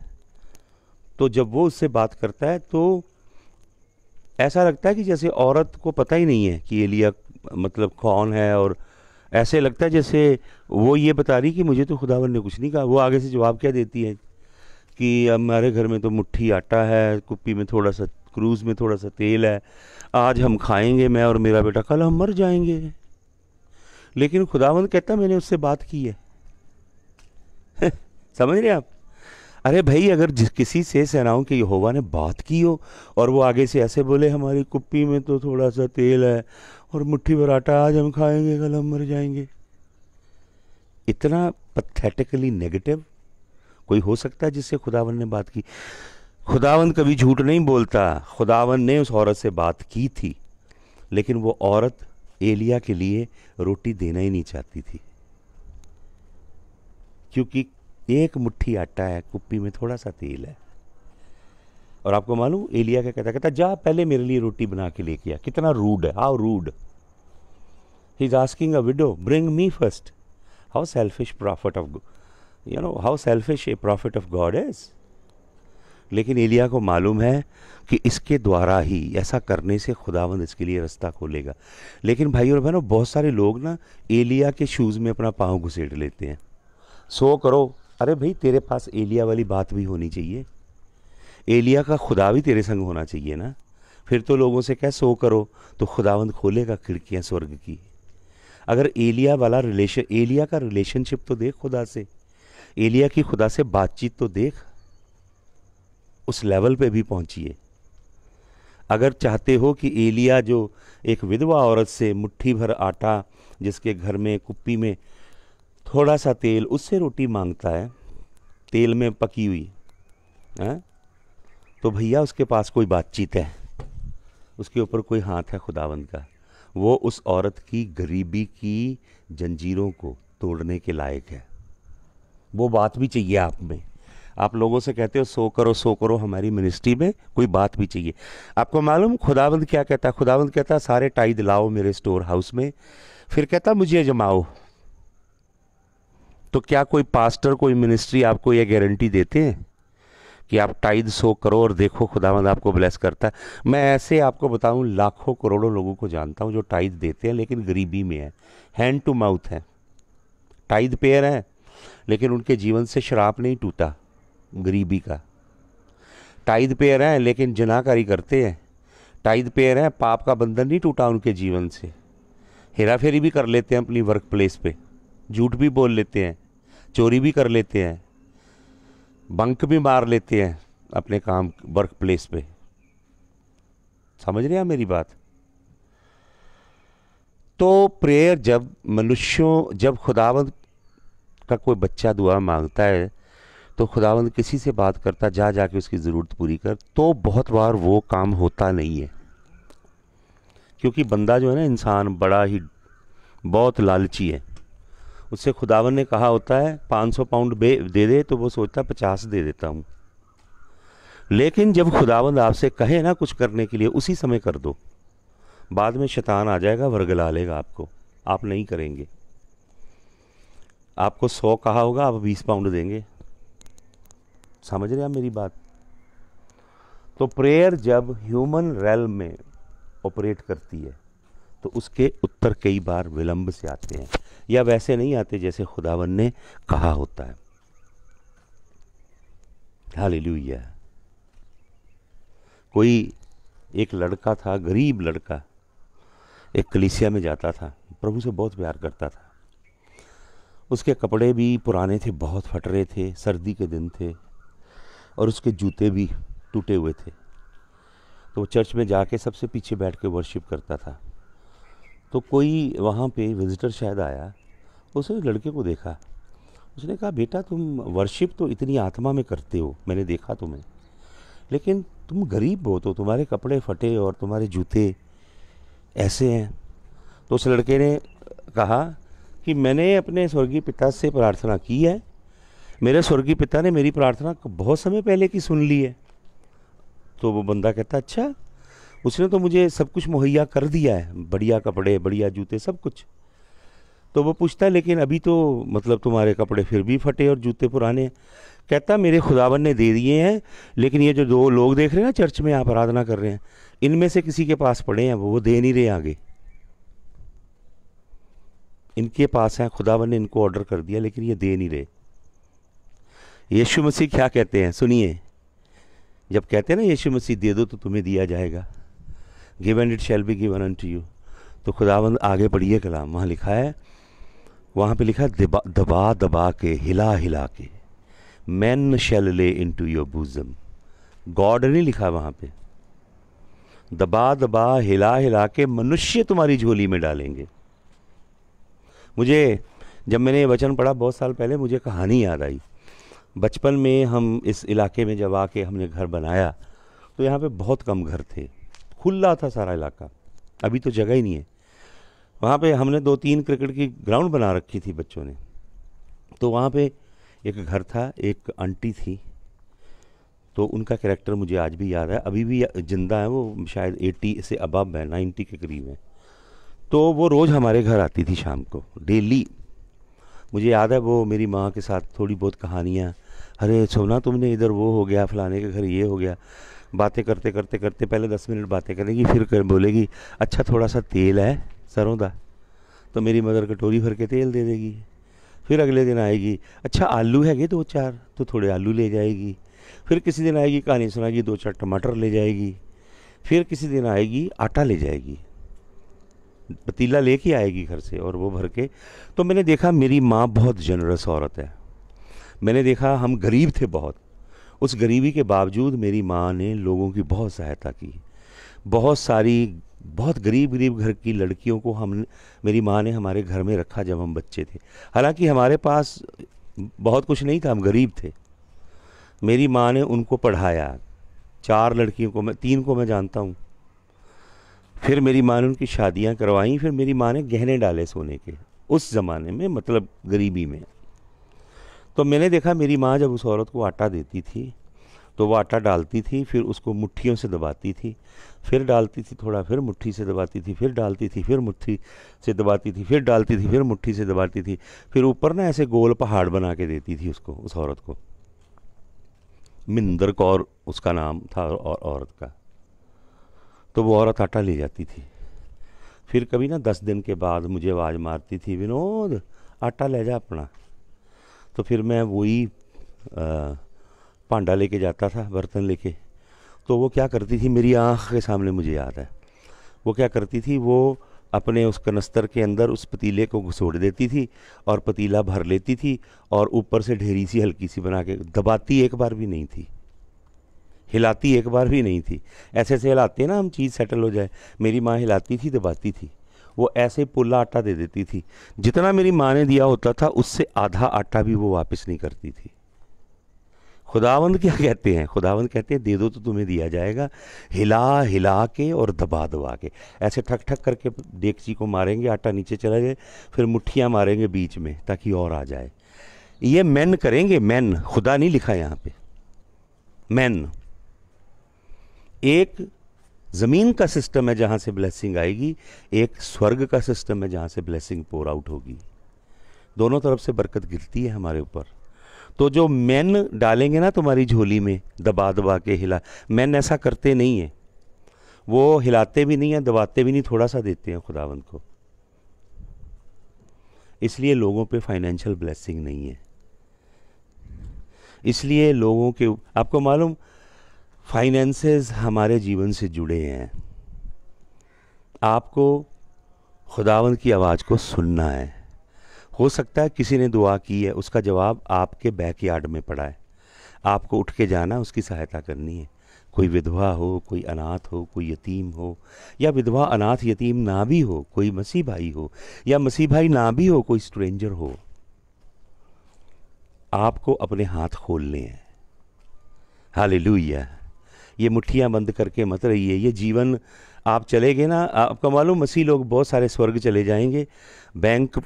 तो जब वो उससे बात करता है तो ऐसा लगता है कि जैसे औरत को पता ही नहीं है कि एलिया मतलब कौन है और ऐसे लगता है जैसे वो ये बता रही कि मुझे तो खुदावर ने कुछ नहीं कहा वो आगे से जवाब क्या देती है कि हमारे घर में तो मुट्ठी आटा है कुप्पी में थोड़ा सा क्रूज़ में थोड़ा सा तेल है आज हम खाएंगे मैं और मेरा बेटा कल हम मर जाएंगे लेकिन खुदावंद कहता मैंने उससे बात की है समझ रहे आप अरे भाई अगर जिस किसी से सेनाओं के यहोवा ने बात की हो और वो आगे से ऐसे बोले हमारी कुप्पी में तो थोड़ा सा तेल है और मुट्ठी भर आटा आज हम खाएंगे कल हम मर जाएंगे इतना पथेटिकली नेगेटिव कोई हो सकता है जिससे खुदावन ने बात की खुदावन कभी झूठ नहीं बोलता खुदावन ने उस औरत से बात की थी लेकिन वो औरत एलिया के लिए रोटी देना ही नहीं चाहती थी क्योंकि एक मुट्ठी आटा है कुप्पी में थोड़ा सा तेल है और आपको मालूम एलिया क्या कहता कहता जा पहले मेरे लिए रोटी बना के लेके आ कितना रूड है how rude he is asking a widow bring me first how selfish prophet of you know how selfish a prophet of God is लेकिन एलिया को मालूम है कि इसके द्वारा ही ऐसा करने से खुदावंद इसके लिए रास्ता खोलेगा लेकिन भाई और बहनों बहुत सारे लोग ना एलिया के शूज़ में अपना पाँव घुसेड़ लेते हैं सो करो अरे भाई तेरे पास एलिया वाली बात भी होनी चाहिए एलिया का खुदा भी तेरे संग होना चाहिए ना फिर तो लोगों से कह सो करो तो खुदावंद खोलेगा खिड़कियाँ स्वर्ग की अगर एलिया वाला रिलेशन एलिया का रिलेशनशिप तो देख खुदा से एलिया की खुदा से बातचीत तो देख उस लेवल पे भी पहुंचिए अगर चाहते हो कि एलिया जो एक विधवा औरत से मुट्ठी भर आटा जिसके घर में कुप्पी में थोड़ा सा तेल उससे रोटी मांगता है तेल में पकी हुई है हाँ? तो भैया उसके पास कोई बातचीत है उसके ऊपर कोई हाथ है खुदावंद का वो उस औरत की गरीबी की जंजीरों को तोड़ने के लायक है वो बात भी चाहिए आप में आप लोगों से कहते हो सो करो सो करो हमारी मिनिस्ट्री में कोई बात भी चाहिए आपको मालूम खुदावंद क्या कहता है खुदावंद कहता सारे टाइद दिलाओ मेरे स्टोर हाउस में फिर कहता मुझे जमाओ तो क्या कोई पास्टर कोई मिनिस्ट्री आपको यह गारंटी देते हैं कि आप टाइद सो करो और देखो खुदावंद आपको ब्लेस करता है मैं ऐसे आपको बताऊं लाखों करोड़ों लोगों को जानता हूं जो टाइद देते हैं लेकिन गरीबी में है हैंड टू माउथ है टाइद पेयर हैं लेकिन उनके जीवन से शराब नहीं टूटा गरीबी का टाइद पेयर हैं लेकिन जनाकारी करते हैं टाइद पेयर हैं पाप का बंधन नहीं टूटा उनके जीवन से हेरा फेरी भी कर लेते हैं अपनी वर्क प्लेस पर झूठ भी बोल लेते हैं चोरी भी कर लेते हैं बंक भी मार लेते हैं अपने काम वर्क प्लेस पे समझ रहे हैं मेरी बात तो प्रेयर जब मनुष्यों जब खुदावंद का कोई बच्चा दुआ मांगता है तो खुदावंद किसी से बात करता जा जाके उसकी ज़रूरत पूरी कर तो बहुत बार वो काम होता नहीं है क्योंकि बंदा जो है ना इंसान बड़ा ही बहुत लालची है उससे खुदावन ने कहा होता है 500 पाउंड दे दे तो वो सोचता है पचास दे देता हूँ लेकिन जब खुदावंद आपसे कहे ना कुछ करने के लिए उसी समय कर दो बाद में शैतान आ जाएगा वर्गला लेगा आपको आप नहीं करेंगे आपको सौ कहा होगा आप बीस पाउंड देंगे समझ रहे आप मेरी बात तो प्रेयर जब ह्यूमन रेल में ऑपरेट करती है तो उसके उत्तर कई बार विलंब से आते हैं या वैसे नहीं आते जैसे खुदावन ने कहा होता है हालेलुया कोई एक लड़का था गरीब लड़का एक कलिसिया में जाता था प्रभु से बहुत प्यार करता था उसके कपड़े भी पुराने थे बहुत फट रहे थे सर्दी के दिन थे और उसके जूते भी टूटे हुए थे तो वो चर्च में जाके सबसे पीछे बैठ के वर्शिप करता था तो कोई वहाँ पे विज़िटर शायद आया उसने लड़के को देखा उसने कहा बेटा तुम वर्शिप तो इतनी आत्मा में करते हो मैंने देखा तुम्हें लेकिन तुम गरीब हो तो तुम्हारे कपड़े फटे और तुम्हारे जूते ऐसे हैं तो उस लड़के ने कहा कि मैंने अपने स्वर्गीय पिता से प्रार्थना की है मेरे स्वर्गीय पिता ने मेरी प्रार्थना बहुत समय पहले की सुन ली है तो वो बंदा कहता अच्छा उसने तो मुझे सब कुछ मुहैया कर दिया है बढ़िया कपड़े बढ़िया जूते सब कुछ तो वो पूछता है लेकिन अभी तो मतलब तुम्हारे कपड़े फिर भी फटे और जूते पुराने हैं कहता मेरे खुदावन ने दे दिए हैं लेकिन ये जो दो लोग देख रहे हैं ना चर्च में आप आराधना कर रहे हैं इनमें से किसी के पास पड़े हैं वो वो दे नहीं रहे आगे इनके पास हैं खुदावन ने इनको ऑर्डर कर दिया लेकिन ये दे नहीं रहे यीशु मसीह क्या कहते हैं सुनिए जब कहते हैं ना यीशु मसीह दे दो तो तुम्हें दिया जाएगा give and it shall be given to you तो खुदाबंद आगे पढ़िए कलाम वहाँ लिखा है वहाँ पे लिखा है दबा दबा दबा के हिला हिला के man shall lay into your bosom God नहीं लिखा वहाँ पे दबा दबा हिला हिला के मनुष्य तुम्हारी झोली में डालेंगे मुझे जब मैंने ये वचन पढ़ा बहुत साल पहले मुझे कहानी याद आई बचपन में हम इस इलाके में जब आके हमने घर बनाया तो यहाँ पे बहुत कम घर थे खुला था सारा इलाका अभी तो जगह ही नहीं है वहाँ पे हमने दो तीन क्रिकेट की ग्राउंड बना रखी थी बच्चों ने तो वहाँ पे एक घर था एक आंटी थी तो उनका कैरेक्टर मुझे आज भी याद है अभी भी जिंदा है वो शायद एटी से अबब है नाइन्टी के करीब है तो वो रोज़ हमारे घर आती थी शाम को डेली मुझे याद है वो मेरी माँ के साथ थोड़ी बहुत कहानियाँ अरे सोना तुमने इधर वो हो गया फलाने के घर ये हो गया बातें करते करते करते पहले दस मिनट बातें करेगी फिर कर बोलेगी अच्छा थोड़ा सा तेल है सरों का तो मेरी मदर कटोरी भर के तेल दे देगी फिर अगले दिन आएगी अच्छा आलू हैगे दो चार तो थोड़े आलू ले जाएगी फिर किसी दिन आएगी कहानी सुनाएगी दो चार टमाटर ले जाएगी फिर किसी दिन आएगी आटा ले जाएगी पतीला ले कर आएगी घर से और वो भर के तो मैंने देखा मेरी माँ बहुत जनरस औरत है मैंने देखा हम गरीब थे बहुत उस गरीबी के बावजूद मेरी माँ ने लोगों की बहुत सहायता की बहुत सारी बहुत गरीब गरीब घर की लड़कियों को हम मेरी माँ ने हमारे घर में रखा जब हम बच्चे थे हालांकि हमारे पास बहुत कुछ नहीं था हम गरीब थे मेरी माँ ने उनको पढ़ाया चार लड़कियों को मैं तीन को मैं जानता हूँ फिर मेरी माँ ने उनकी शादियाँ करवाई फिर मेरी माँ ने गहने डाले सोने के उस ज़माने में मतलब गरीबी में तो मैंने देखा मेरी माँ जब उस औरत को आटा देती थी तो वह आटा डालती थी फिर उसको मुट्ठियों से दबाती थी फिर डालती थी थोड़ा फिर मुट्ठी से दबाती थी फिर डालती थी फिर मुट्ठी से दबाती थी फिर डालती थी फिर मुट्ठी से दबाती थी फिर ऊपर ना ऐसे गोल पहाड़ बना के देती थी उसको उस औरत को मिंदर कौर उसका नाम था और औरत का तो वो औरत आटा ले जाती थी फिर कभी ना दस दिन के बाद मुझे आवाज़ मारती थी विनोद आटा ले जा अपना तो फिर मैं वही भांडा लेके जाता था बर्तन लेके तो वो क्या करती थी मेरी आँख के सामने मुझे याद है वो क्या करती थी वो अपने उस कनस्तर के अंदर उस पतीले को घुसोड़ देती थी और पतीला भर लेती थी और ऊपर से ढेरी सी हल्की सी बना के दबाती एक बार भी नहीं थी हिलाती एक बार भी नहीं थी ऐसे ऐसे हिलाते ना हम चीज़ सेटल हो जाए मेरी माँ हिलाती थी दबाती थी वो ऐसे ही पुल्ला आटा दे देती थी जितना मेरी माँ ने दिया होता था उससे आधा आटा भी वो वापस नहीं करती थी खुदावंद क्या कहते हैं खुदावंद कहते हैं दे दो तो तुम्हें दिया जाएगा हिला हिला के और दबा दबा के ऐसे ठक ठक करके डेगची को मारेंगे आटा नीचे चला जाए फिर मुठ्ठियाँ मारेंगे बीच में ताकि और आ जाए ये मैन करेंगे मैन खुदा नहीं लिखा यहाँ पे मैन एक ज़मीन का सिस्टम है जहां से ब्लेसिंग आएगी एक स्वर्ग का सिस्टम है जहां से ब्लेसिंग पोर आउट होगी दोनों तरफ से बरकत गिरती है हमारे ऊपर तो जो मैन डालेंगे ना तुम्हारी झोली में दबा दबा के हिला मैन ऐसा करते नहीं है वो हिलाते भी नहीं हैं दबाते भी नहीं थोड़ा सा देते हैं खुदावंद को इसलिए लोगों पे फाइनेंशियल ब्लेसिंग नहीं है इसलिए लोगों के आपको मालूम फाइनेंसेस हमारे जीवन से जुड़े हैं आपको खुदावन की आवाज़ को सुनना है हो सकता है किसी ने दुआ की है उसका जवाब आपके बैक यार्ड में पड़ा है आपको उठ के जाना उसकी सहायता करनी है कोई विधवा हो कोई अनाथ हो कोई यतीम हो या विधवा अनाथ यतीम ना भी हो कोई मसीह भाई हो या मसीह भाई ना भी हो कोई स्ट्रेंजर हो आपको अपने हाथ खोलने हैं हाल लुइया ये मुठ्ठियाँ बंद करके मत रहिए ये जीवन आप चले गए ना आपका मालूम मसीह लोग बहुत सारे स्वर्ग चले जाएंगे बैंक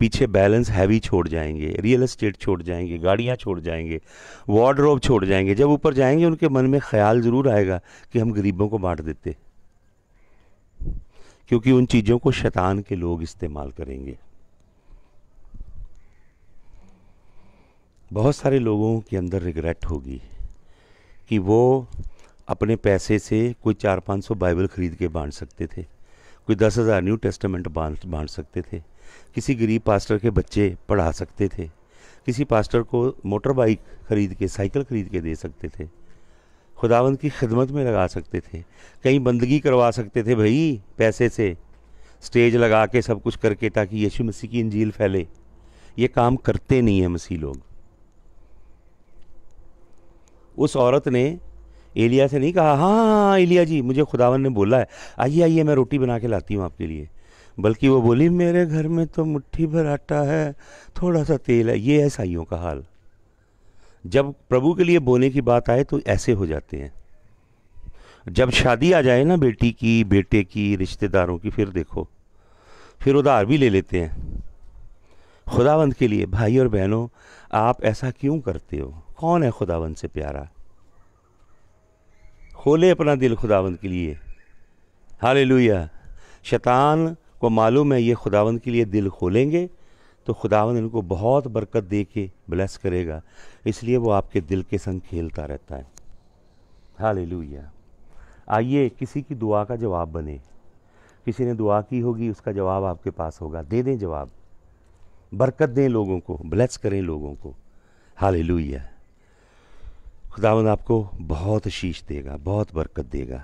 पीछे बैलेंस हैवी छोड़ जाएंगे रियल एस्टेट छोड़ जाएंगे गाड़ियाँ छोड़ जाएंगे वार्डरोब छोड़ जाएंगे जब ऊपर जाएंगे उनके मन में ख्याल ज़रूर आएगा कि हम गरीबों को बांट देते क्योंकि उन चीज़ों को शैतान के लोग इस्तेमाल करेंगे बहुत सारे लोगों के अंदर रिग्रेट होगी कि वो अपने पैसे से कोई चार पाँच सौ बाइबल ख़रीद के बांट सकते थे कोई दस हज़ार न्यू टेस्टामेंट बांट बांट सकते थे किसी गरीब पास्टर के बच्चे पढ़ा सकते थे किसी पास्टर को मोटर बाइक ख़रीद के साइकिल ख़रीद के दे सकते थे खुदावंद की खिदमत में लगा सकते थे कहीं बंदगी करवा सकते थे भाई पैसे से स्टेज लगा के सब कुछ करके ताकि यीशु मसीह की इंजील फैले ये काम करते नहीं हैं मसीह लोग उस औरत ने एलिया से नहीं कहा हाँ, हाँ हाँ एलिया जी मुझे खुदावन ने बोला है आइए आइए मैं रोटी बना के लाती हूँ आपके लिए बल्कि वो बोली मेरे घर में तो मुट्ठी भर आटा है थोड़ा सा तेल है ये है साइयों का हाल जब प्रभु के लिए बोने की बात आए तो ऐसे हो जाते हैं जब शादी आ जाए ना बेटी की बेटे की रिश्तेदारों की फिर देखो फिर उधार भी ले लेते हैं खुदावंद के लिए भाई और बहनों आप ऐसा क्यों करते हो कौन है खुदावन से प्यारा खोले अपना दिल खुदावन के लिए हाल लुया शैतान को मालूम है ये खुदावंद के लिए दिल खोलेंगे तो खुदावंद इनको बहुत बरकत दे के ब्लेस करेगा इसलिए वो आपके दिल के संग खेलता रहता है हाल आइए किसी की दुआ का जवाब बने किसी ने दुआ की होगी उसका जवाब आपके पास होगा दे दें जवाब बरकत दें लोगों को ब्लेस करें लोगों को हाल खुदावन आपको बहुत शीश देगा बहुत बरकत देगा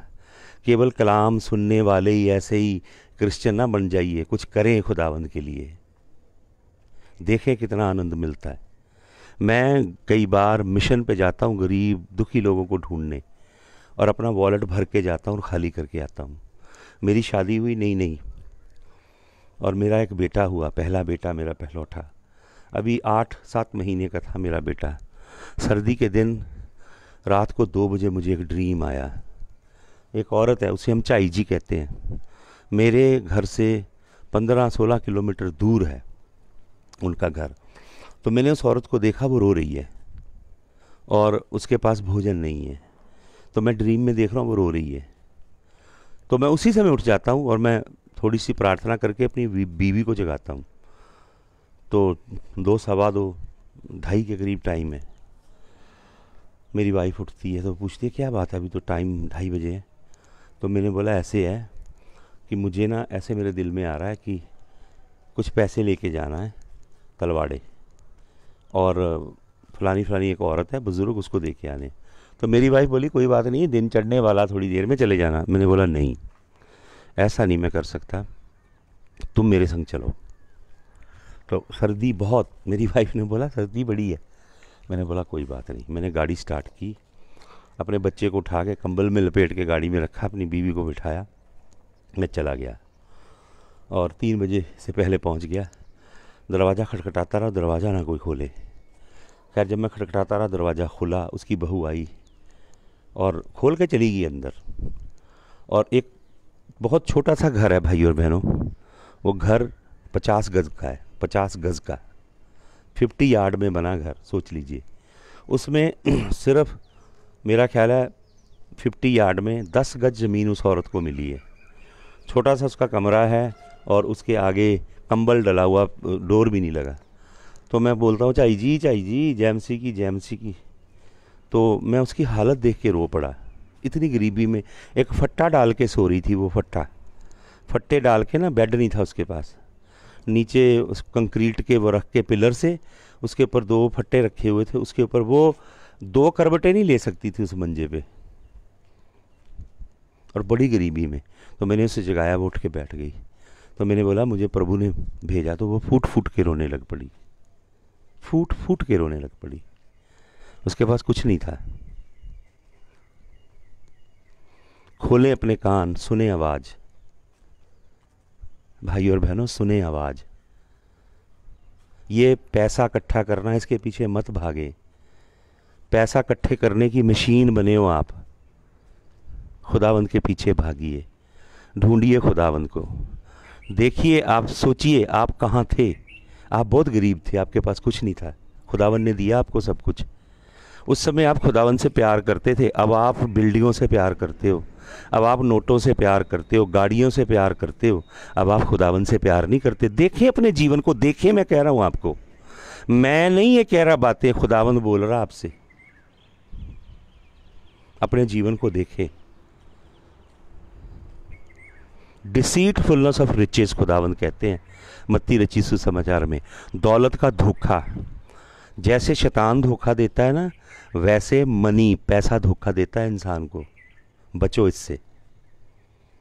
केवल कलाम सुनने वाले ही ऐसे ही क्रिश्चियन ना बन जाइए कुछ करें खुदावंद के लिए देखें कितना आनंद मिलता है मैं कई बार मिशन पे जाता हूँ गरीब दुखी लोगों को ढूंढने और अपना वॉलेट भर के जाता हूँ और खाली करके आता हूँ मेरी शादी हुई नहीं नहीं और मेरा एक बेटा हुआ पहला बेटा मेरा पहलौठा अभी आठ सात महीने का था मेरा बेटा सर्दी के दिन रात को दो बजे मुझे एक ड्रीम आया एक औरत है उसे हम चाई जी कहते हैं मेरे घर से पंद्रह सोलह किलोमीटर दूर है उनका घर तो मैंने उस औरत को देखा वो रो रही है और उसके पास भोजन नहीं है तो मैं ड्रीम में देख रहा हूँ वो रो रही है तो मैं उसी समय उठ जाता हूँ और मैं थोड़ी सी प्रार्थना करके अपनी बीवी को जगाता हूँ तो दो सवा दो ढाई के करीब टाइम है मेरी वाइफ उठती है तो पूछती है क्या बात है अभी तो टाइम ढाई बजे है तो मैंने बोला ऐसे है कि मुझे ना ऐसे मेरे दिल में आ रहा है कि कुछ पैसे लेके जाना है तलवाड़े और फलानी फलानी एक औरत है बुज़ुर्ग उसको दे के आने तो मेरी वाइफ बोली कोई बात नहीं दिन चढ़ने वाला थोड़ी देर में चले जाना मैंने बोला नहीं ऐसा नहीं मैं कर सकता तुम मेरे संग चलो तो सर्दी बहुत मेरी वाइफ ने बोला सर्दी बड़ी है मैंने बोला कोई बात नहीं मैंने गाड़ी स्टार्ट की अपने बच्चे को उठा के कंबल में लपेट के गाड़ी में रखा अपनी बीवी को बिठाया मैं चला गया और तीन बजे से पहले पहुंच गया दरवाज़ा खटखटाता रहा दरवाज़ा ना कोई खोले खैर जब मैं खटखटाता रहा दरवाज़ा खुला उसकी बहू आई और खोल के चली गई अंदर और एक बहुत छोटा सा घर है भाई और बहनों वो घर पचास गज़ का है पचास गज़ का फिफ्टी यार्ड में बना घर सोच लीजिए उसमें सिर्फ मेरा ख्याल है फिफ्टी यार्ड में दस गज ज़मीन उस औरत को मिली है छोटा सा उसका कमरा है और उसके आगे कंबल डला हुआ डोर भी नहीं लगा तो मैं बोलता हूँ चाई जी चाई जी जैमसी की जैमसी की तो मैं उसकी हालत देख के रो पड़ा इतनी गरीबी में एक फट्टा डाल के सो रही थी वो फट्टा फट्टे डाल के ना बेड नहीं था उसके पास नीचे उस कंक्रीट के रख के पिलर से उसके ऊपर दो फट्टे रखे हुए थे उसके ऊपर वो दो करवटें नहीं ले सकती थी उस मंजे पे और बड़ी गरीबी में तो मैंने उसे जगाया वो उठ के बैठ गई तो मैंने बोला मुझे प्रभु ने भेजा तो वो फूट फूट के रोने लग पड़ी फूट फूट के रोने लग पड़ी उसके पास कुछ नहीं था खोले अपने कान सुने आवाज़ भाई और बहनों सुने आवाज़ ये पैसा इकट्ठा करना इसके पीछे मत भागे पैसा इकट्ठे करने की मशीन बने हो आप खुदावंद के पीछे भागिए ढूंढिए खुदावंद को देखिए आप सोचिए आप कहाँ थे आप बहुत गरीब थे आपके पास कुछ नहीं था खुदावंद ने दिया आपको सब कुछ उस समय आप खुदावन से प्यार करते थे अब आप बिल्डिंगों से प्यार करते हो अब आप नोटों से प्यार करते हो गाड़ियों से प्यार करते हो अब आप खुदावन से प्यार नहीं करते देखें अपने जीवन को देखें मैं कह रहा हूँ आपको मैं नहीं ये कह रहा बातें खुदावन बोल रहा आपसे अपने जीवन को देखें डिसीटफुलनेस ऑफ रिचेज खुदावन कहते हैं मत्ती रची समाचार में दौलत का धोखा जैसे शैतान धोखा देता है ना वैसे मनी पैसा धोखा देता है इंसान को बचो इससे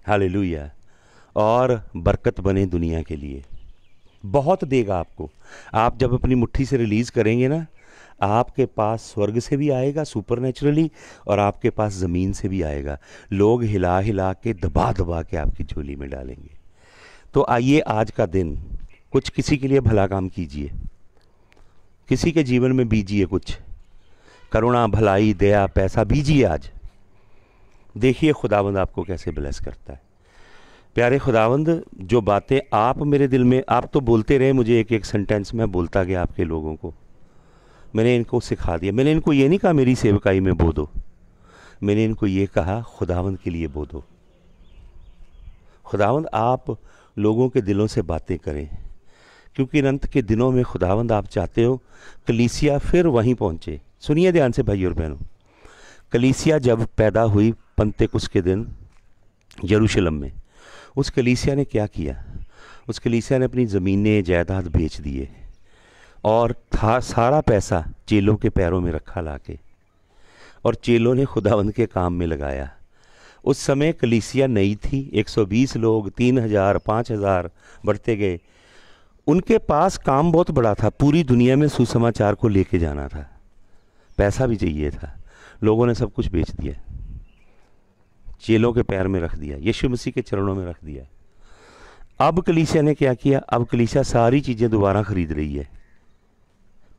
हालेलुया और बरकत बने दुनिया के लिए बहुत देगा आपको आप जब अपनी मुट्ठी से रिलीज़ करेंगे ना आपके पास स्वर्ग से भी आएगा सुपर और आपके पास ज़मीन से भी आएगा लोग हिला हिला के दबा दबा के आपकी झोली में डालेंगे तो आइए आज का दिन कुछ किसी के लिए भला काम कीजिए किसी के जीवन में बीजिए कुछ करुणा भलाई दया पैसा बीजिए आज देखिए खुदावंद आपको कैसे ब्लेस करता है प्यारे खुदावंद जो बातें आप मेरे दिल में आप तो बोलते रहे मुझे एक एक सेंटेंस में बोलता गया आपके लोगों को मैंने इनको सिखा दिया मैंने इनको ये नहीं कहा मेरी सेवकाई में बो दो मैंने इनको ये कहा खुदावंद के लिए बो दो खुदावंद आप लोगों के दिलों से बातें करें क्योंकि अनंत के दिनों में खुदावंद आप चाहते हो कलीसिया फिर वहीं पहुँचे सुनिए ध्यान से भाई और बहनों कलीसिया जब पैदा हुई कुछ के दिन यरूशलम में उस कलीसिया ने क्या किया उस कलीसिया ने अपनी ज़मीनें जायदाद बेच दिए और था सारा पैसा चेलों के पैरों में रखा ला के और चेलों ने खुदावंद के काम में लगाया उस समय कलीसिया नई थी 120 लोग 3000 5000 बढ़ते गए उनके पास काम बहुत बड़ा था पूरी दुनिया में सुसमाचार को लेके जाना था पैसा भी चाहिए था लोगों ने सब कुछ बेच दिया चेलों के पैर में रख दिया यीशु मसीह के चरणों में रख दिया अब कलीसिया ने क्या किया अब कलीसिया सारी चीज़ें दोबारा ख़रीद रही है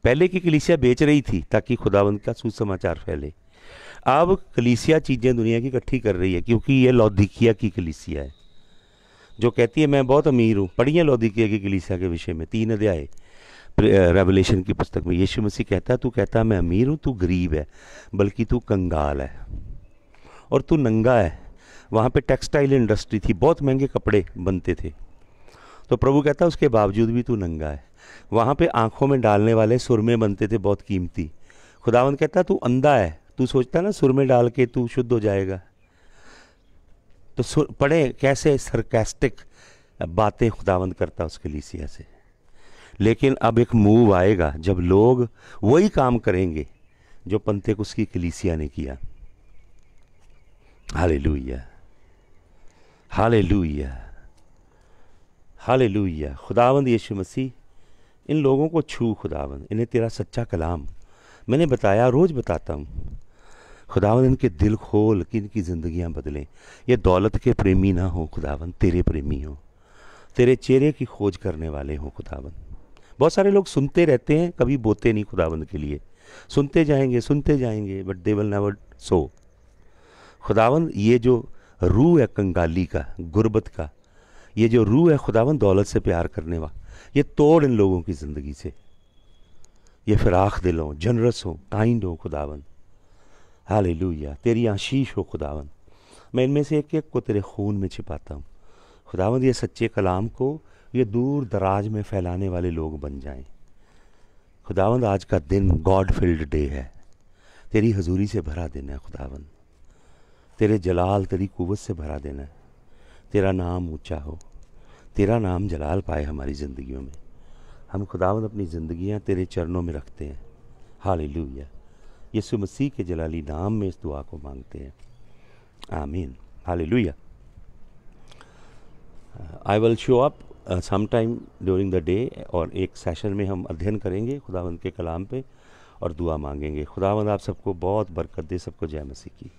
पहले की कलीसिया बेच रही थी ताकि खुदाबंद का सुसमाचार फैले अब कलीसिया चीज़ें दुनिया की इकट्ठी कर रही है क्योंकि ये लौदिकिया की कलीसिया है जो कहती है मैं बहुत अमीर हूँ पढ़िए लौदिकिया की कलीसिया के विषय में तीन अध्याय रेवलेशन uh, की पुस्तक में यीशु मसीह कहता तू कहता मैं अमीर हूँ तू गरीब है बल्कि तू कंगाल है और तू नंगा है वहाँ पे टेक्सटाइल इंडस्ट्री थी बहुत महंगे कपड़े बनते थे तो प्रभु कहता उसके बावजूद भी तू नंगा है वहाँ पे आँखों में डालने वाले सुरमे बनते थे बहुत कीमती खुदावंद कहता तू अंधा है तू सोचता ना सुरमे डाल के तू शुद्ध हो जाएगा तो पढ़े कैसे सरकेस्टिक बातें खुदावंद करता उसके लिए सिया से लेकिन अब एक मूव आएगा जब लोग वही काम करेंगे जो पंते उसकी कलीसिया ने किया हाले लुइया हाले लुइया हाले लुइया खुदावंद यीशु मसीह इन लोगों को छू खुदावंद इन्हें तेरा सच्चा कलाम मैंने बताया रोज़ बताता हूँ खुदावंद इनके दिल खोल कि इनकी ज़िंदियाँ बदलें ये दौलत के प्रेमी ना हो खुदावंद तेरे प्रेमी हो तेरे चेहरे की खोज करने वाले हों खुदावन बहुत सारे लोग सुनते रहते हैं कभी बोते नहीं खुदाबंद के लिए सुनते जाएंगे सुनते जाएंगे but they will never sow खुदावंद ये जो रूह है कंगाली का गुर्बत का ये जो रूह है खुदावंद दौलत से प्यार करने वा ये तोड़ इन लोगों की ज़िंदगी से ये फिराख दिल हो जनरस हो काइंड हो खुदावन हाल लूया तेरी आशीष हो खुदावन मैं इनमें से एक एक को तेरे खून में छिपाता हूँ खुदावंद ये सच्चे कलाम को ये दूर दराज में फैलाने वाले लोग बन जाएं खुदावंद आज का दिन गॉड फील्ड डे है तेरी हजूरी से भरा दिन है खुदावंद तेरे जलाल तेरी कुवत से भरा दिन है तेरा नाम ऊंचा हो तेरा नाम जलाल पाए हमारी ज़िंदगियों में हम खुदावंद अपनी ज़िंदियाँ तेरे चरणों में रखते हैं हाल लूया यसु मसीह के जलाली नाम में इस दुआ को मांगते हैं आमीन hallelujah I will show up some time during the day और एक सेशन में हम अध्ययन करेंगे खुदावंद के कलाम पे और दुआ मांगेंगे खुदावंद आप सबको बहुत बरकत दे सबको जय मसीह की